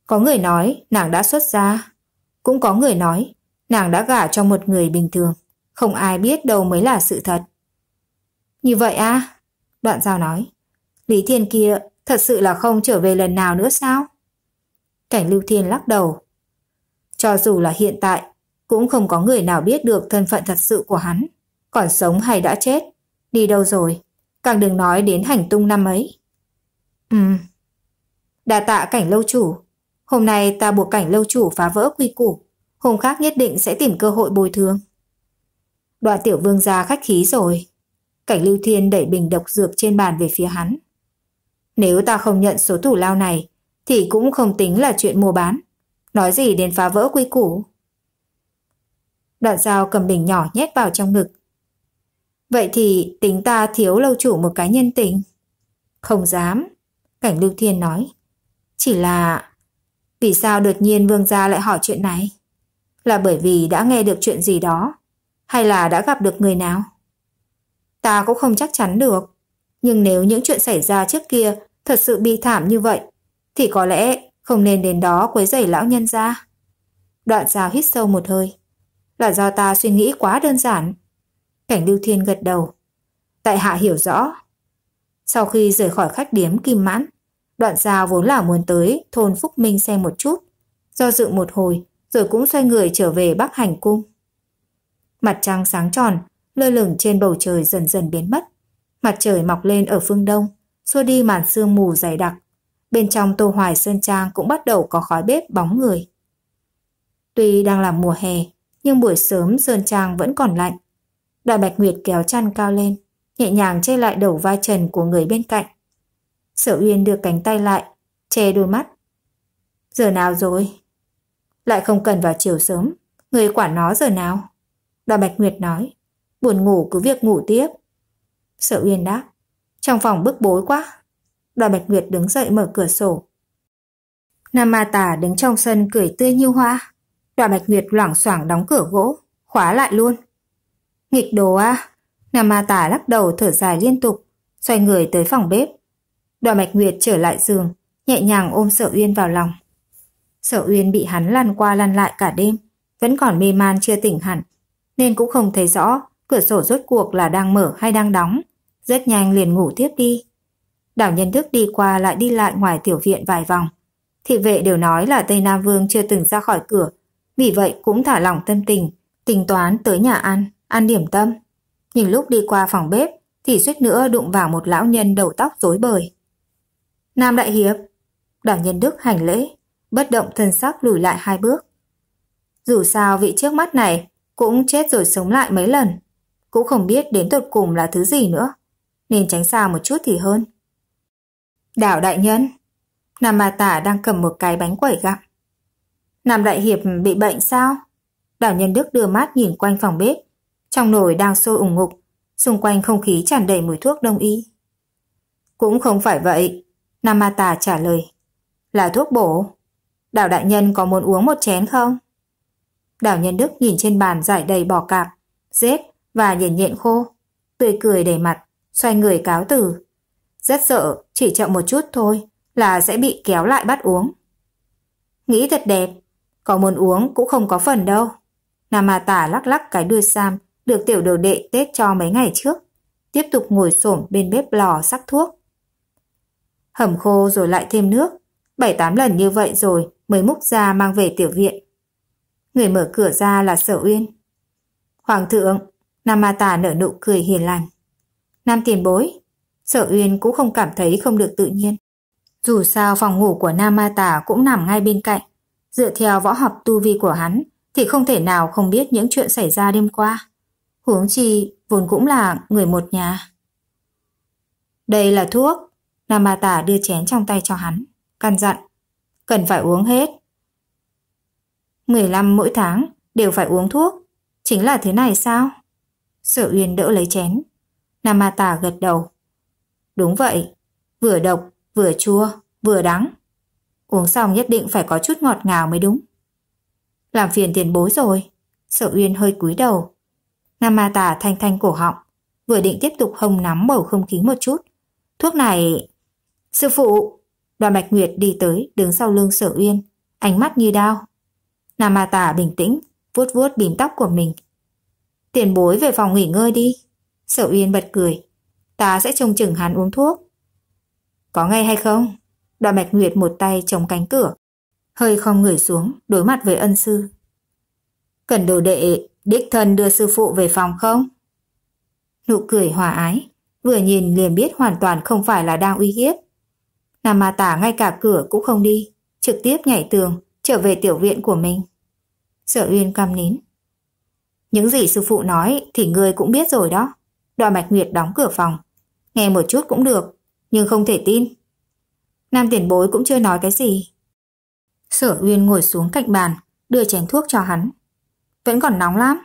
Có người nói nàng đã xuất gia. Cũng có người nói nàng đã gả cho một người bình thường. Không ai biết đâu mới là sự thật. Như vậy à? Đoạn giao nói. Lý Thiên kia thật sự là không trở về lần nào nữa sao? Cảnh Lưu Thiên lắc đầu. Cho dù là hiện tại, cũng không có người nào biết được thân phận thật sự của hắn, còn sống hay đã chết, đi đâu rồi, càng đừng nói đến hành tung năm ấy. Ừm. Đà tạ cảnh lâu chủ, hôm nay ta buộc cảnh lâu chủ phá vỡ quy củ, hôm khác nhất định sẽ tìm cơ hội bồi thường. Đoạn tiểu vương gia khách khí rồi. Cảnh Lưu Thiên đẩy bình độc dược trên bàn về phía hắn. Nếu ta không nhận số thủ lao này, thì cũng không tính là chuyện mua bán. Nói gì đến phá vỡ quy củ. Đoạn dao cầm bình nhỏ nhét vào trong ngực. Vậy thì tính ta thiếu lâu chủ một cái nhân tình. Không dám, cảnh lưu thiên nói. Chỉ là... Vì sao đột nhiên vương gia lại hỏi chuyện này? Là bởi vì đã nghe được chuyện gì đó? Hay là đã gặp được người nào? Ta cũng không chắc chắn được. Nhưng nếu những chuyện xảy ra trước kia thật sự bi thảm như vậy, thì có lẽ không nên đến đó quấy rầy lão nhân ra. Đoạn giao hít sâu một hơi. Là do ta suy nghĩ quá đơn giản. Cảnh Lưu Thiên gật đầu. Tại hạ hiểu rõ. Sau khi rời khỏi khách điếm Kim Mãn, đoạn giao vốn là muốn tới thôn Phúc Minh xem một chút. Do dự một hồi, rồi cũng xoay người trở về Bắc Hành Cung. Mặt trăng sáng tròn, lơ lửng trên bầu trời dần dần biến mất. Mặt trời mọc lên ở phương đông xua đi màn sương mù dày đặc. Bên trong tô hoài sơn trang cũng bắt đầu có khói bếp bóng người. Tuy đang là mùa hè, nhưng buổi sớm sơn trang vẫn còn lạnh. Đại Bạch Nguyệt kéo chăn cao lên, nhẹ nhàng che lại đầu vai trần của người bên cạnh. Sở Uyên đưa cánh tay lại, che đôi mắt. Giờ nào rồi? Lại không cần vào chiều sớm, người quản nó giờ nào? Đại Bạch Nguyệt nói, buồn ngủ cứ việc ngủ tiếp. Sở Uyên đáp, trong phòng bức bối quá. Đoàn Bạch Nguyệt đứng dậy mở cửa sổ. Nam Ma Tà đứng trong sân cười tươi như hoa. Đoàn Bạch Nguyệt loảng xoảng đóng cửa gỗ, khóa lại luôn. Nghịch đồ à? Nam Ma Tà lắc đầu thở dài liên tục, xoay người tới phòng bếp. Đoàn Bạch Nguyệt trở lại giường, nhẹ nhàng ôm Sở Uyên vào lòng. Sở Uyên bị hắn lăn qua lăn lại cả đêm, vẫn còn mê man chưa tỉnh hẳn, nên cũng không thấy rõ cửa sổ rốt cuộc là đang mở hay đang đóng rất nhanh liền ngủ tiếp đi. Đảo nhân thức đi qua lại đi lại ngoài tiểu viện vài vòng. Thị vệ đều nói là Tây Nam Vương chưa từng ra khỏi cửa, vì vậy cũng thả lỏng tâm tình, tính toán tới nhà ăn, ăn điểm tâm. Nhưng lúc đi qua phòng bếp thì suýt nữa đụng vào một lão nhân đầu tóc rối bời. Nam Đại Hiệp, đảo nhân Đức hành lễ, bất động thân sắc lùi lại hai bước. Dù sao vị trước mắt này cũng chết rồi sống lại mấy lần, cũng không biết đến tột cùng là thứ gì nữa nên tránh xa một chút thì hơn. Đảo đại nhân, Nam Ma Tả đang cầm một cái bánh quẩy gặm. Nam Đại Hiệp bị bệnh sao? Đảo Nhân Đức đưa mắt nhìn quanh phòng bếp, trong nồi đang sôi ủng ngục, xung quanh không khí tràn đầy mùi thuốc đông y. Cũng không phải vậy, Nam Ma Tà trả lời. Là thuốc bổ. Đảo Đại Nhân có muốn uống một chén không? Đảo Nhân Đức nhìn trên bàn giải đầy bò cạp, rết và nhện nhện khô, tươi cười đầy mặt xoay người cáo từ. Rất sợ, chỉ chậm một chút thôi là sẽ bị kéo lại bắt uống. Nghĩ thật đẹp, có muốn uống cũng không có phần đâu. Nam Hà Tả lắc lắc cái đuôi Sam được tiểu đồ đệ Tết cho mấy ngày trước, tiếp tục ngồi xổm bên bếp lò sắc thuốc. Hầm khô rồi lại thêm nước, bảy tám lần như vậy rồi mới múc ra mang về tiểu viện. Người mở cửa ra là Sở Uyên. Hoàng thượng, Nam Ma Tà nở nụ cười hiền lành. Nam tiền bối, sở uyên cũng không cảm thấy không được tự nhiên. Dù sao phòng ngủ của Nam Ma Tả cũng nằm ngay bên cạnh. Dựa theo võ học tu vi của hắn thì không thể nào không biết những chuyện xảy ra đêm qua. Huống chi vốn cũng là người một nhà. Đây là thuốc. Nam Ma Tả đưa chén trong tay cho hắn. Căn dặn. Cần phải uống hết. 15 mỗi tháng đều phải uống thuốc. Chính là thế này sao? Sở Uyên đỡ lấy chén, Namata gật đầu. Đúng vậy, vừa độc, vừa chua, vừa đắng. Uống xong nhất định phải có chút ngọt ngào mới đúng. Làm phiền tiền bối rồi. Sở Uyên hơi cúi đầu. Namata thanh thanh cổ họng, vừa định tiếp tục hông nắm bầu không khí một chút. Thuốc này... Sư phụ! Đoàn Bạch Nguyệt đi tới đứng sau lưng Sở Uyên, ánh mắt như đao. Namata bình tĩnh, vuốt vuốt bím tóc của mình. Tiền bối về phòng nghỉ ngơi đi. Sở Uyên bật cười. Ta sẽ trông chừng hắn uống thuốc. Có ngay hay không? Đoạn Bạch Nguyệt một tay chống cánh cửa. Hơi không người xuống, đối mặt với ân sư. Cần đồ đệ, đích thân đưa sư phụ về phòng không? Nụ cười hòa ái, vừa nhìn liền biết hoàn toàn không phải là đang uy hiếp. Nam Ma Tả ngay cả cửa cũng không đi, trực tiếp nhảy tường, trở về tiểu viện của mình. Sở Uyên cam nín. Những gì sư phụ nói thì ngươi cũng biết rồi đó. Đoàn Bạch Nguyệt đóng cửa phòng. Nghe một chút cũng được, nhưng không thể tin. Nam tiền bối cũng chưa nói cái gì. Sở Uyên ngồi xuống cạnh bàn, đưa chén thuốc cho hắn. Vẫn còn nóng lắm.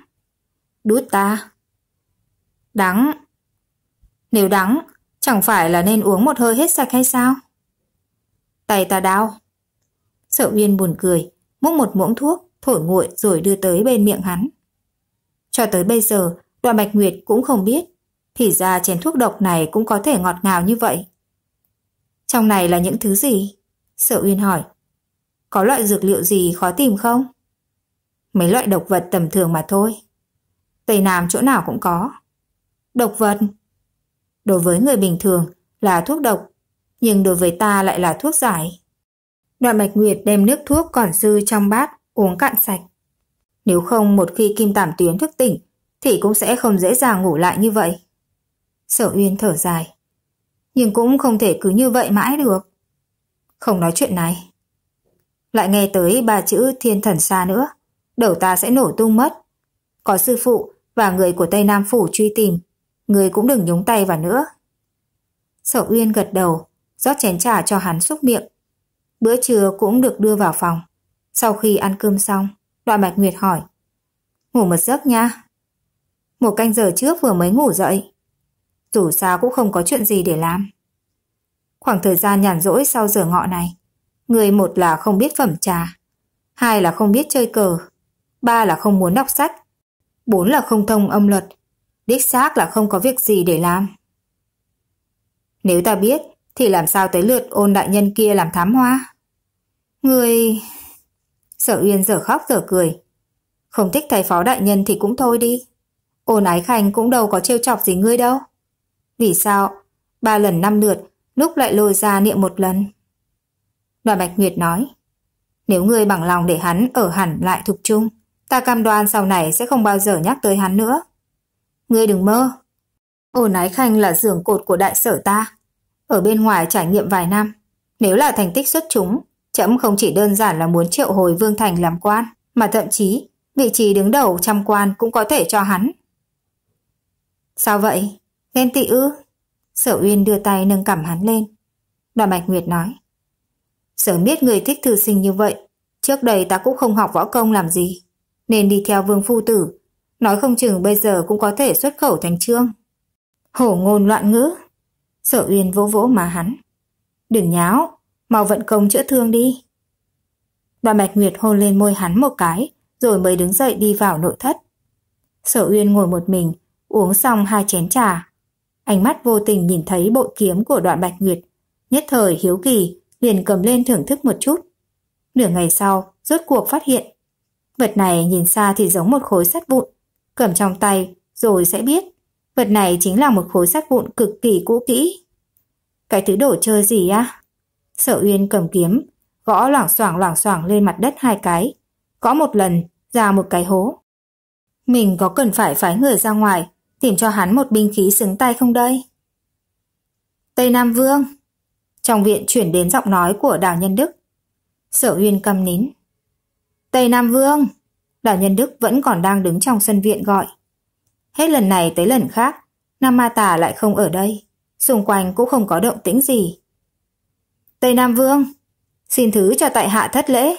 Đút ta. Đắng. Nếu đắng, chẳng phải là nên uống một hơi hết sạch hay sao? Tay ta đau. Sở Uyên buồn cười, múc một muỗng thuốc, thổi nguội rồi đưa tới bên miệng hắn. Cho tới bây giờ, đoạn Bạch Nguyệt cũng không biết thì ra chén thuốc độc này cũng có thể ngọt ngào như vậy. Trong này là những thứ gì? Sở Uyên hỏi. Có loại dược liệu gì khó tìm không? Mấy loại độc vật tầm thường mà thôi. Tây Nam chỗ nào cũng có. Độc vật? Đối với người bình thường là thuốc độc, nhưng đối với ta lại là thuốc giải. Đoạn mạch Nguyệt đem nước thuốc còn dư trong bát uống cạn sạch. Nếu không một khi Kim Tảm Tuyến thức tỉnh thì cũng sẽ không dễ dàng ngủ lại như vậy. Sở Uyên thở dài. Nhưng cũng không thể cứ như vậy mãi được. Không nói chuyện này. Lại nghe tới ba chữ thiên thần xa nữa. Đầu ta sẽ nổ tung mất. Có sư phụ và người của Tây Nam Phủ truy tìm. Người cũng đừng nhúng tay vào nữa. Sở Uyên gật đầu, rót chén trà cho hắn xúc miệng. Bữa trưa cũng được đưa vào phòng. Sau khi ăn cơm xong, đoạn Bạch Nguyệt hỏi. Ngủ một giấc nha. Một canh giờ trước vừa mới ngủ dậy dù sao cũng không có chuyện gì để làm. Khoảng thời gian nhàn rỗi sau giờ ngọ này, người một là không biết phẩm trà, hai là không biết chơi cờ, ba là không muốn đọc sách, bốn là không thông âm luật, đích xác là không có việc gì để làm. Nếu ta biết, thì làm sao tới lượt ôn đại nhân kia làm thám hoa? Người... Sở Uyên giờ khóc giờ cười. Không thích thầy phó đại nhân thì cũng thôi đi. Ôn ái khanh cũng đâu có trêu chọc gì ngươi đâu. Vì sao? Ba lần năm lượt, lúc lại lôi ra niệm một lần. Đoàn Bạch Nguyệt nói, nếu ngươi bằng lòng để hắn ở hẳn lại thục trung ta cam đoan sau này sẽ không bao giờ nhắc tới hắn nữa. Ngươi đừng mơ. Ô Nái Khanh là giường cột của đại sở ta. Ở bên ngoài trải nghiệm vài năm, nếu là thành tích xuất chúng, chậm không chỉ đơn giản là muốn triệu hồi Vương Thành làm quan, mà thậm chí vị trí đứng đầu trăm quan cũng có thể cho hắn. Sao vậy? Ghen tị ư? Sở Uyên đưa tay nâng cằm hắn lên. Đoàn Bạch Nguyệt nói. sở biết người thích thư sinh như vậy, trước đây ta cũng không học võ công làm gì, nên đi theo vương phu tử. Nói không chừng bây giờ cũng có thể xuất khẩu thành trương. Hổ ngôn loạn ngữ. Sở Uyên vỗ vỗ má hắn. Đừng nháo, mau vận công chữa thương đi. Đoàn Bạch Nguyệt hôn lên môi hắn một cái, rồi mới đứng dậy đi vào nội thất. Sở Uyên ngồi một mình, uống xong hai chén trà, ánh mắt vô tình nhìn thấy bộ kiếm của đoạn bạch nguyệt. Nhất thời hiếu kỳ, liền cầm lên thưởng thức một chút. Nửa ngày sau, rốt cuộc phát hiện. Vật này nhìn xa thì giống một khối sắt vụn, cầm trong tay rồi sẽ biết. Vật này chính là một khối sắt vụn cực kỳ cũ kỹ. Cái thứ đồ chơi gì á? Sở Uyên cầm kiếm, gõ loảng xoảng loảng xoảng lên mặt đất hai cái, gõ một lần ra một cái hố. Mình có cần phải phái người ra ngoài tìm cho hắn một binh khí xứng tay không đây? Tây Nam Vương Trong viện chuyển đến giọng nói của Đào Nhân Đức Sở Uyên cầm nín Tây Nam Vương Đào Nhân Đức vẫn còn đang đứng trong sân viện gọi Hết lần này tới lần khác Nam Ma Tà lại không ở đây Xung quanh cũng không có động tĩnh gì Tây Nam Vương Xin thứ cho tại hạ thất lễ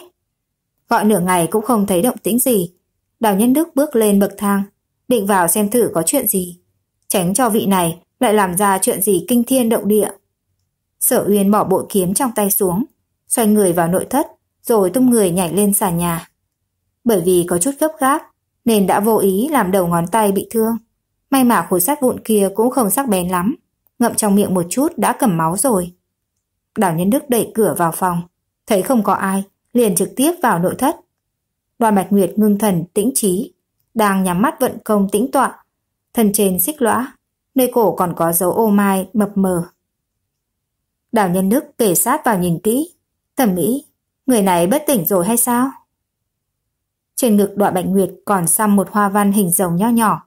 Gọi nửa ngày cũng không thấy động tĩnh gì Đào Nhân Đức bước lên bậc thang định vào xem thử có chuyện gì, tránh cho vị này lại làm ra chuyện gì kinh thiên động địa. Sở Uyên bỏ bộ kiếm trong tay xuống, xoay người vào nội thất, rồi tung người nhảy lên sàn nhà. Bởi vì có chút gấp gáp, nên đã vô ý làm đầu ngón tay bị thương. May mà khối sắt vụn kia cũng không sắc bén lắm, ngậm trong miệng một chút đã cầm máu rồi. Đảo Nhân Đức đẩy cửa vào phòng, thấy không có ai, liền trực tiếp vào nội thất. Đoàn Bạch Nguyệt ngưng thần tĩnh trí, đang nhắm mắt vận công tĩnh tọa, thân trên xích lõa, nơi cổ còn có dấu ô mai mập mờ. Đào nhân đức kể sát vào nhìn kỹ, thẩm mỹ, người này bất tỉnh rồi hay sao? Trên ngực đoạn bạch nguyệt còn xăm một hoa văn hình rồng nho nhỏ.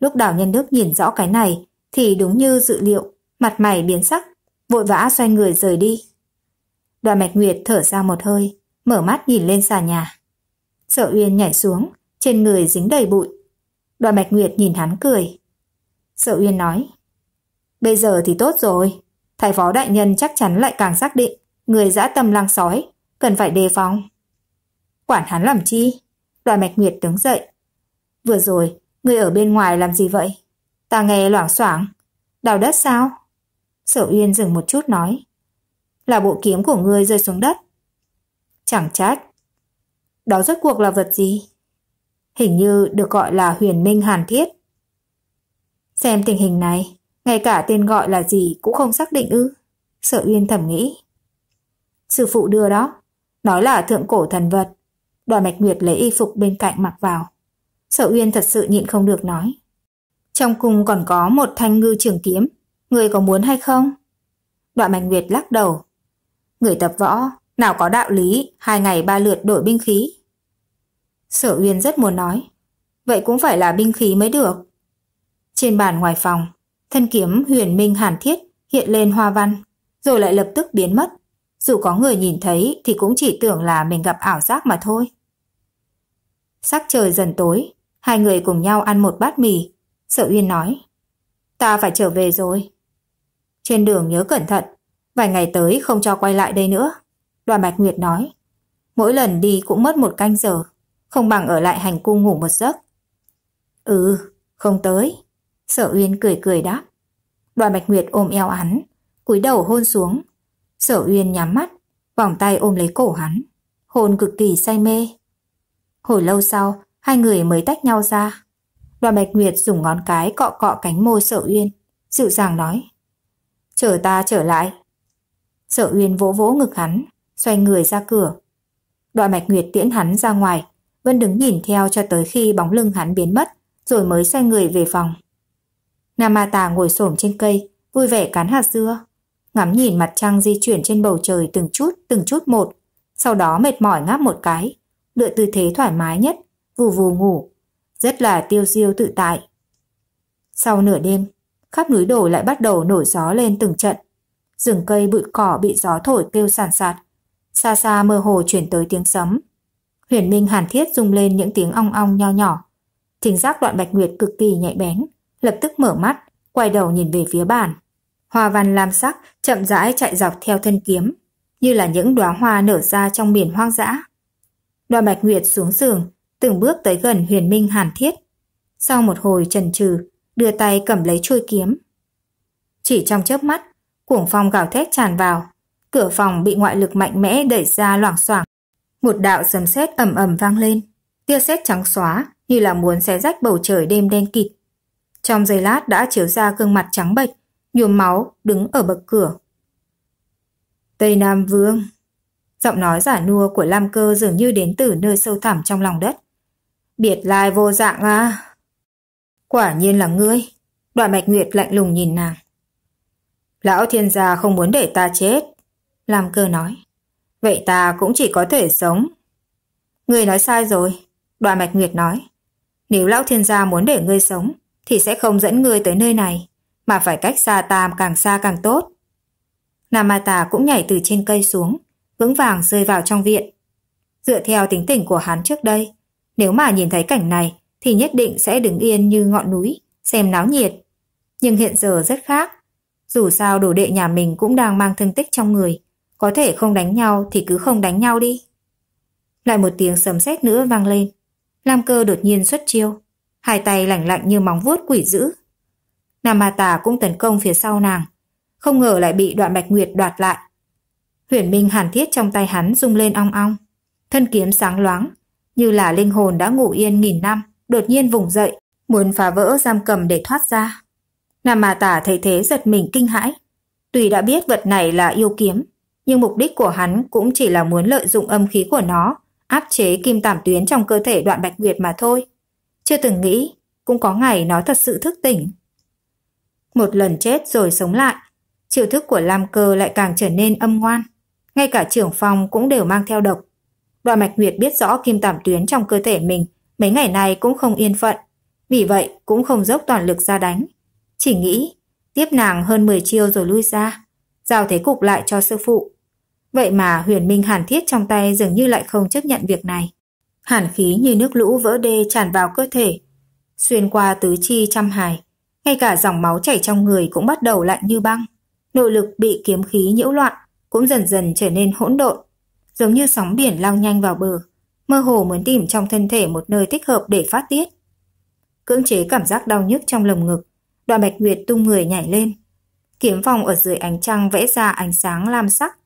Lúc đào nhân đức nhìn rõ cái này thì đúng như dự liệu, mặt mày biến sắc, vội vã xoay người rời đi. Đoạn bạch nguyệt thở ra một hơi, mở mắt nhìn lên xà nhà. Sợ Uyên nhảy xuống, trên người dính đầy bụi. đoàn Bạch Nguyệt nhìn hắn cười. Sở Uyên nói, bây giờ thì tốt rồi, thái phó đại nhân chắc chắn lại càng xác định người dã tâm lang sói, cần phải đề phòng. Quản hắn làm chi? đoàn Bạch Nguyệt đứng dậy. Vừa rồi, người ở bên ngoài làm gì vậy? Ta nghe loảng xoảng. Đào đất sao? Sở Uyên dừng một chút nói. Là bộ kiếm của ngươi rơi xuống đất. Chẳng trách. Đó rốt cuộc là vật gì? hình như được gọi là huyền minh hàn thiết. Xem tình hình này, ngay cả tên gọi là gì cũng không xác định ư. sợ Uyên thẩm nghĩ. Sư phụ đưa đó, nói là thượng cổ thần vật. Đoàn Mạch Nguyệt lấy y phục bên cạnh mặc vào. sợ Uyên thật sự nhịn không được nói. Trong cung còn có một thanh ngư trường kiếm, người có muốn hay không? Đoạn Mạch Nguyệt lắc đầu. Người tập võ, nào có đạo lý, hai ngày ba lượt đổi binh khí. Sở Uyên rất muốn nói. Vậy cũng phải là binh khí mới được. Trên bàn ngoài phòng, thân kiếm huyền minh hàn thiết hiện lên hoa văn, rồi lại lập tức biến mất. Dù có người nhìn thấy thì cũng chỉ tưởng là mình gặp ảo giác mà thôi. Sắc trời dần tối, hai người cùng nhau ăn một bát mì. Sở Uyên nói, ta phải trở về rồi. Trên đường nhớ cẩn thận, vài ngày tới không cho quay lại đây nữa. Đoàn Bạch Nguyệt nói, mỗi lần đi cũng mất một canh giờ không bằng ở lại hành cung ngủ một giấc. Ừ, không tới. Sở Uyên cười cười đáp. Đoàn Bạch Nguyệt ôm eo hắn, cúi đầu hôn xuống. Sở Uyên nhắm mắt, vòng tay ôm lấy cổ hắn, hôn cực kỳ say mê. Hồi lâu sau, hai người mới tách nhau ra. Đoàn Bạch Nguyệt dùng ngón cái cọ cọ cánh môi Sở Uyên, dịu dàng nói. Chờ ta trở lại. Sở Uyên vỗ vỗ ngực hắn, xoay người ra cửa. Đoàn Bạch Nguyệt tiễn hắn ra ngoài, vẫn đứng nhìn theo cho tới khi bóng lưng hắn biến mất, rồi mới xoay người về phòng. Namata ngồi xổm trên cây, vui vẻ cắn hạt dưa, ngắm nhìn mặt trăng di chuyển trên bầu trời từng chút, từng chút một, sau đó mệt mỏi ngáp một cái, lựa tư thế thoải mái nhất, vù vù ngủ, rất là tiêu diêu tự tại. Sau nửa đêm, khắp núi đồi lại bắt đầu nổi gió lên từng trận, rừng cây bụi cỏ bị gió thổi kêu sàn sạt, xa xa mơ hồ chuyển tới tiếng sấm, Huyền Minh Hàn Thiết rung lên những tiếng ong ong nho nhỏ. Thính giác đoạn Bạch Nguyệt cực kỳ nhạy bén, lập tức mở mắt, quay đầu nhìn về phía bàn. Hoa văn lam sắc chậm rãi chạy dọc theo thân kiếm, như là những đóa hoa nở ra trong biển hoang dã. Đoạn Bạch Nguyệt xuống giường, từng bước tới gần Huyền Minh Hàn Thiết. Sau một hồi chần chừ, đưa tay cầm lấy chuôi kiếm. Chỉ trong chớp mắt, cuồng phong gào thét tràn vào, cửa phòng bị ngoại lực mạnh mẽ đẩy ra loảng xoảng một đạo sấm sét ầm ầm vang lên, tia sét trắng xóa như là muốn xé rách bầu trời đêm đen kịt. Trong giây lát đã chiếu ra gương mặt trắng bệch, nhuốm máu đứng ở bậc cửa. Tây Nam Vương Giọng nói giả nua của Lam Cơ dường như đến từ nơi sâu thẳm trong lòng đất. Biệt lai vô dạng à. Quả nhiên là ngươi. Đoạn Bạch Nguyệt lạnh lùng nhìn nàng. Lão thiên gia không muốn để ta chết. Lam Cơ nói. Vậy ta cũng chỉ có thể sống. người nói sai rồi, đoàn mạch nguyệt nói. Nếu lão thiên gia muốn để ngươi sống, thì sẽ không dẫn ngươi tới nơi này, mà phải cách xa ta càng xa càng tốt. Nam Ma Tà cũng nhảy từ trên cây xuống, vững vàng rơi vào trong viện. Dựa theo tính tình của hắn trước đây, nếu mà nhìn thấy cảnh này thì nhất định sẽ đứng yên như ngọn núi, xem náo nhiệt. Nhưng hiện giờ rất khác. Dù sao đồ đệ nhà mình cũng đang mang thương tích trong người, có thể không đánh nhau thì cứ không đánh nhau đi. Lại một tiếng sấm sét nữa vang lên. Lam cơ đột nhiên xuất chiêu. Hai tay lạnh lạnh như móng vuốt quỷ dữ. Nam Ma Tà cũng tấn công phía sau nàng. Không ngờ lại bị đoạn bạch nguyệt đoạt lại. Huyền Minh hàn thiết trong tay hắn rung lên ong ong. Thân kiếm sáng loáng, như là linh hồn đã ngủ yên nghìn năm, đột nhiên vùng dậy, muốn phá vỡ giam cầm để thoát ra. Nam Ma tà thấy thế giật mình kinh hãi. tùy đã biết vật này là yêu kiếm, nhưng mục đích của hắn cũng chỉ là muốn lợi dụng âm khí của nó, áp chế kim tảm tuyến trong cơ thể đoạn bạch nguyệt mà thôi. Chưa từng nghĩ, cũng có ngày nó thật sự thức tỉnh. Một lần chết rồi sống lại, chiêu thức của Lam Cơ lại càng trở nên âm ngoan. Ngay cả trưởng phòng cũng đều mang theo độc. Đoạn Mạch Nguyệt biết rõ kim tảm tuyến trong cơ thể mình mấy ngày nay cũng không yên phận, vì vậy cũng không dốc toàn lực ra đánh. Chỉ nghĩ, tiếp nàng hơn 10 chiêu rồi lui ra, giao thế cục lại cho sư phụ. Vậy mà huyền minh hàn thiết trong tay dường như lại không chấp nhận việc này. Hàn khí như nước lũ vỡ đê tràn vào cơ thể, xuyên qua tứ chi trăm hài. Ngay cả dòng máu chảy trong người cũng bắt đầu lạnh như băng. Nội lực bị kiếm khí nhiễu loạn, cũng dần dần trở nên hỗn độn, giống như sóng biển lao nhanh vào bờ, mơ hồ muốn tìm trong thân thể một nơi thích hợp để phát tiết. Cưỡng chế cảm giác đau nhức trong lồng ngực, đoàn bạch nguyệt tung người nhảy lên. Kiếm phòng ở dưới ánh trăng vẽ ra ánh sáng lam sắc,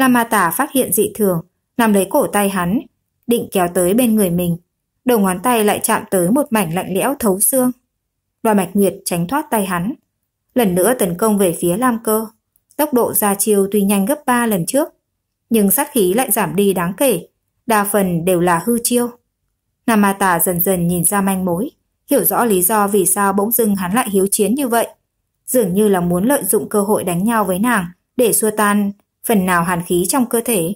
Lam Ma Tả phát hiện dị thường, nằm lấy cổ tay hắn, định kéo tới bên người mình. Đầu ngón tay lại chạm tới một mảnh lạnh lẽo thấu xương. Đoàn Mạch Nguyệt tránh thoát tay hắn. Lần nữa tấn công về phía Lam Cơ. Tốc độ ra chiêu tuy nhanh gấp 3 lần trước, nhưng sát khí lại giảm đi đáng kể, đa phần đều là hư chiêu. Nam Ma Tả dần dần nhìn ra manh mối, hiểu rõ lý do vì sao bỗng dưng hắn lại hiếu chiến như vậy. Dường như là muốn lợi dụng cơ hội đánh nhau với nàng để xua tan phần nào hàn khí trong cơ thể.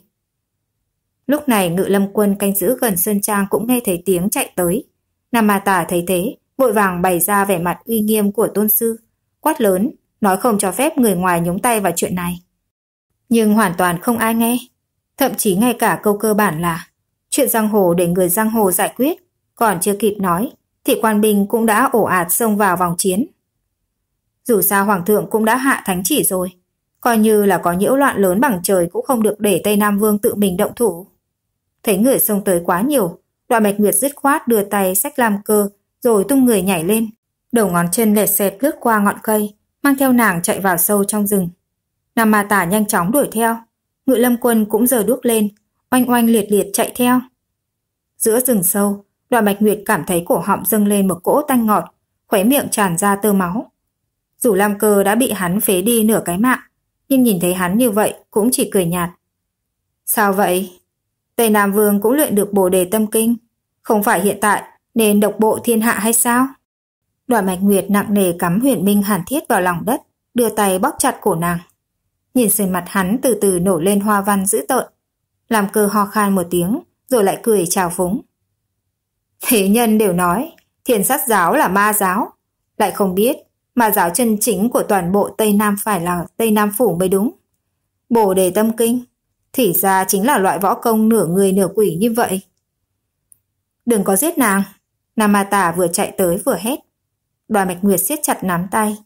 Lúc này ngự lâm quân canh giữ gần Sơn Trang cũng nghe thấy tiếng chạy tới. Nam Ma Tả thấy thế, vội vàng bày ra vẻ mặt uy nghiêm của tôn sư, quát lớn, nói không cho phép người ngoài nhúng tay vào chuyện này. Nhưng hoàn toàn không ai nghe, thậm chí ngay cả câu cơ bản là chuyện giang hồ để người giang hồ giải quyết, còn chưa kịp nói, thì quan binh cũng đã ổ ạt xông vào vòng chiến. Dù sao hoàng thượng cũng đã hạ thánh chỉ rồi, Coi như là có nhiễu loạn lớn bằng trời cũng không được để Tây Nam Vương tự mình động thủ. Thấy người xông tới quá nhiều, đoạn bạch nguyệt dứt khoát đưa tay sách làm cơ, rồi tung người nhảy lên. Đầu ngón chân lẹt xẹt lướt qua ngọn cây, mang theo nàng chạy vào sâu trong rừng. Nam Ma Tả nhanh chóng đuổi theo, Ngự Lâm Quân cũng giờ đuốc lên, oanh oanh liệt liệt chạy theo. Giữa rừng sâu, Đoạn Bạch Nguyệt cảm thấy cổ họng dâng lên một cỗ tanh ngọt, khóe miệng tràn ra tơ máu. Dù Lam Cơ đã bị hắn phế đi nửa cái mạng, nhưng nhìn thấy hắn như vậy cũng chỉ cười nhạt. Sao vậy? Tây Nam Vương cũng luyện được bồ đề tâm kinh, không phải hiện tại nên độc bộ thiên hạ hay sao? Đoạn mạch nguyệt nặng nề cắm huyền minh hàn thiết vào lòng đất, đưa tay bóp chặt cổ nàng. Nhìn sườn mặt hắn từ từ nổi lên hoa văn dữ tợn, làm cơ ho khan một tiếng rồi lại cười chào phúng. Thế nhân đều nói thiền sát giáo là ma giáo, lại không biết mà giáo chân chính của toàn bộ Tây Nam phải là Tây Nam Phủ mới đúng. Bồ đề tâm kinh, thì ra chính là loại võ công nửa người nửa quỷ như vậy. Đừng có giết nàng, Namata vừa chạy tới vừa hét. Đoàn Mạch Nguyệt siết chặt nắm tay,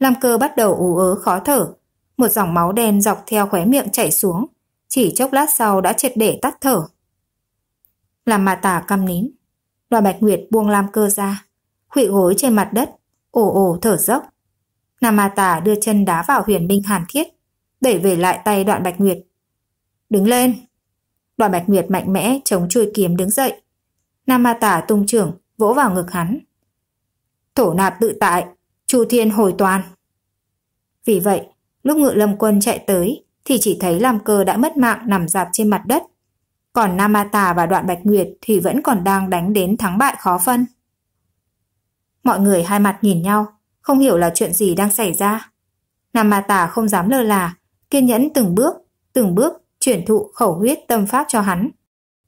Lam Cơ bắt đầu ú ớ khó thở, một dòng máu đen dọc theo khóe miệng chảy xuống, chỉ chốc lát sau đã triệt để tắt thở. Làm mà tả căm nín, đoàn bạch nguyệt buông Lam Cơ ra, khuỵu gối trên mặt đất, ồ ồ thở dốc. Namata đưa chân đá vào huyền minh hàn thiết, đẩy về lại tay đoạn bạch nguyệt. Đứng lên. Đoạn bạch nguyệt mạnh mẽ chống chui kiếm đứng dậy. Namata tung trưởng, vỗ vào ngực hắn. Thổ nạp tự tại, chu thiên hồi toàn. Vì vậy, lúc ngự lâm quân chạy tới, thì chỉ thấy làm cơ đã mất mạng nằm dạp trên mặt đất. Còn Namata và đoạn bạch nguyệt thì vẫn còn đang đánh đến thắng bại khó phân. Mọi người hai mặt nhìn nhau, không hiểu là chuyện gì đang xảy ra. Nam Ma Tà không dám lơ là, kiên nhẫn từng bước, từng bước chuyển thụ khẩu huyết tâm pháp cho hắn.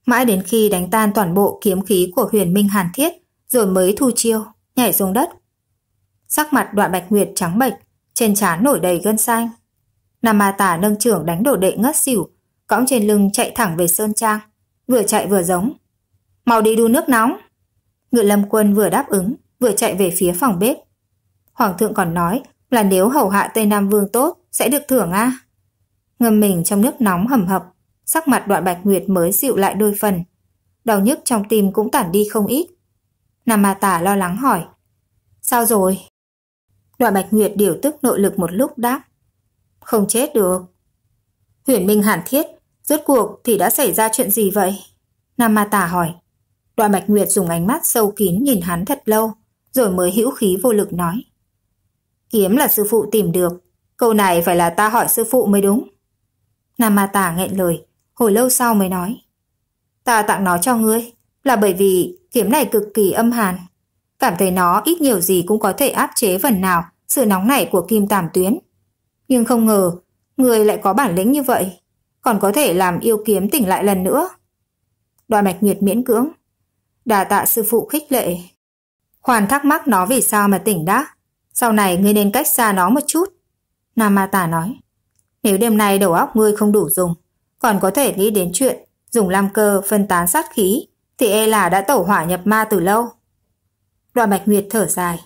Mãi đến khi đánh tan toàn bộ kiếm khí của huyền minh hàn thiết, rồi mới thu chiêu, nhảy xuống đất. Sắc mặt đoạn bạch nguyệt trắng bệch, trên trán nổi đầy gân xanh. Nam Ma Tà nâng trưởng đánh đổ đệ ngất xỉu, cõng trên lưng chạy thẳng về Sơn Trang, vừa chạy vừa giống. Mau đi đu nước nóng. Ngự lâm quân vừa đáp ứng, vừa chạy về phía phòng bếp. Hoàng thượng còn nói là nếu hầu hạ Tây Nam Vương tốt sẽ được thưởng a. À? Ngâm mình trong nước nóng hầm hập, sắc mặt đoạn bạch nguyệt mới dịu lại đôi phần. Đau nhức trong tim cũng tản đi không ít. Nam Ma Tả lo lắng hỏi. Sao rồi? Đoạn bạch nguyệt điều tức nội lực một lúc đáp. Không chết được. Huyền Minh hàn thiết, rốt cuộc thì đã xảy ra chuyện gì vậy? Nam Ma Tả hỏi. Đoạn Bạch Nguyệt dùng ánh mắt sâu kín nhìn hắn thật lâu, rồi mới hữu khí vô lực nói. Kiếm là sư phụ tìm được, câu này phải là ta hỏi sư phụ mới đúng. Nam Ma Tả nghẹn lời, hồi lâu sau mới nói. Ta tặng nó cho ngươi, là bởi vì kiếm này cực kỳ âm hàn. Cảm thấy nó ít nhiều gì cũng có thể áp chế phần nào sự nóng nảy của kim tàm tuyến. Nhưng không ngờ, người lại có bản lĩnh như vậy, còn có thể làm yêu kiếm tỉnh lại lần nữa. Đoàn mạch nguyệt miễn cưỡng. Đà tạ sư phụ khích lệ. Hoàn thắc mắc nó vì sao mà tỉnh đã. Sau này ngươi nên cách xa nó một chút. Namata nói. Nếu đêm nay đầu óc ngươi không đủ dùng, còn có thể nghĩ đến chuyện dùng lam cơ phân tán sát khí, thì e là đã tẩu hỏa nhập ma từ lâu. Đoạn Bạch Nguyệt thở dài.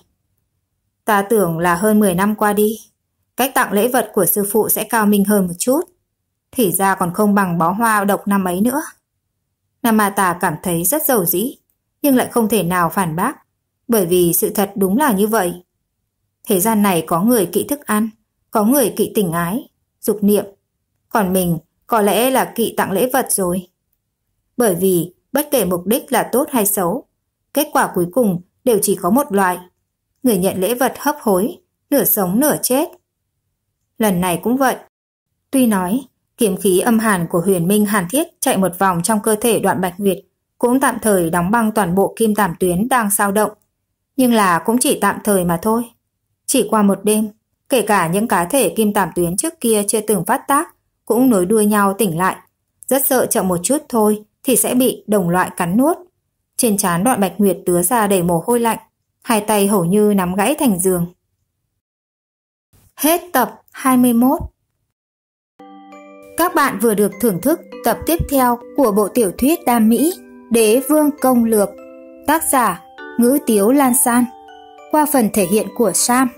Ta tưởng là hơn 10 năm qua đi, cách tặng lễ vật của sư phụ sẽ cao minh hơn một chút. Thì ra còn không bằng bó hoa độc năm ấy nữa. Namata cảm thấy rất giàu dĩ, nhưng lại không thể nào phản bác bởi vì sự thật đúng là như vậy. Thế gian này có người kỵ thức ăn, có người kỵ tình ái, dục niệm, còn mình có lẽ là kỵ tặng lễ vật rồi. Bởi vì bất kể mục đích là tốt hay xấu, kết quả cuối cùng đều chỉ có một loại. Người nhận lễ vật hấp hối, nửa sống nửa chết. Lần này cũng vậy. Tuy nói, kiếm khí âm hàn của huyền minh hàn thiết chạy một vòng trong cơ thể đoạn bạch nguyệt, cũng tạm thời đóng băng toàn bộ kim tàm tuyến đang sao động nhưng là cũng chỉ tạm thời mà thôi. Chỉ qua một đêm, kể cả những cá thể kim tạm tuyến trước kia chưa từng phát tác cũng nối đuôi nhau tỉnh lại. Rất sợ chậm một chút thôi thì sẽ bị đồng loại cắn nuốt. Trên trán đoạn bạch nguyệt tứa ra đầy mồ hôi lạnh, hai tay hầu như nắm gãy thành giường. Hết tập 21 Các bạn vừa được thưởng thức tập tiếp theo của bộ tiểu thuyết Đam Mỹ Đế Vương Công Lược tác giả ngữ tiếu lan san qua phần thể hiện của Sam.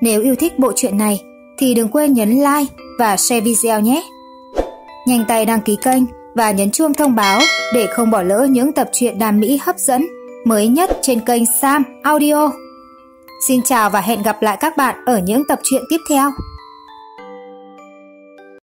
Nếu yêu thích bộ truyện này thì đừng quên nhấn like và share video nhé. Nhanh tay đăng ký kênh và nhấn chuông thông báo để không bỏ lỡ những tập truyện đam mỹ hấp dẫn mới nhất trên kênh Sam Audio. Xin chào và hẹn gặp lại các bạn ở những tập truyện tiếp theo.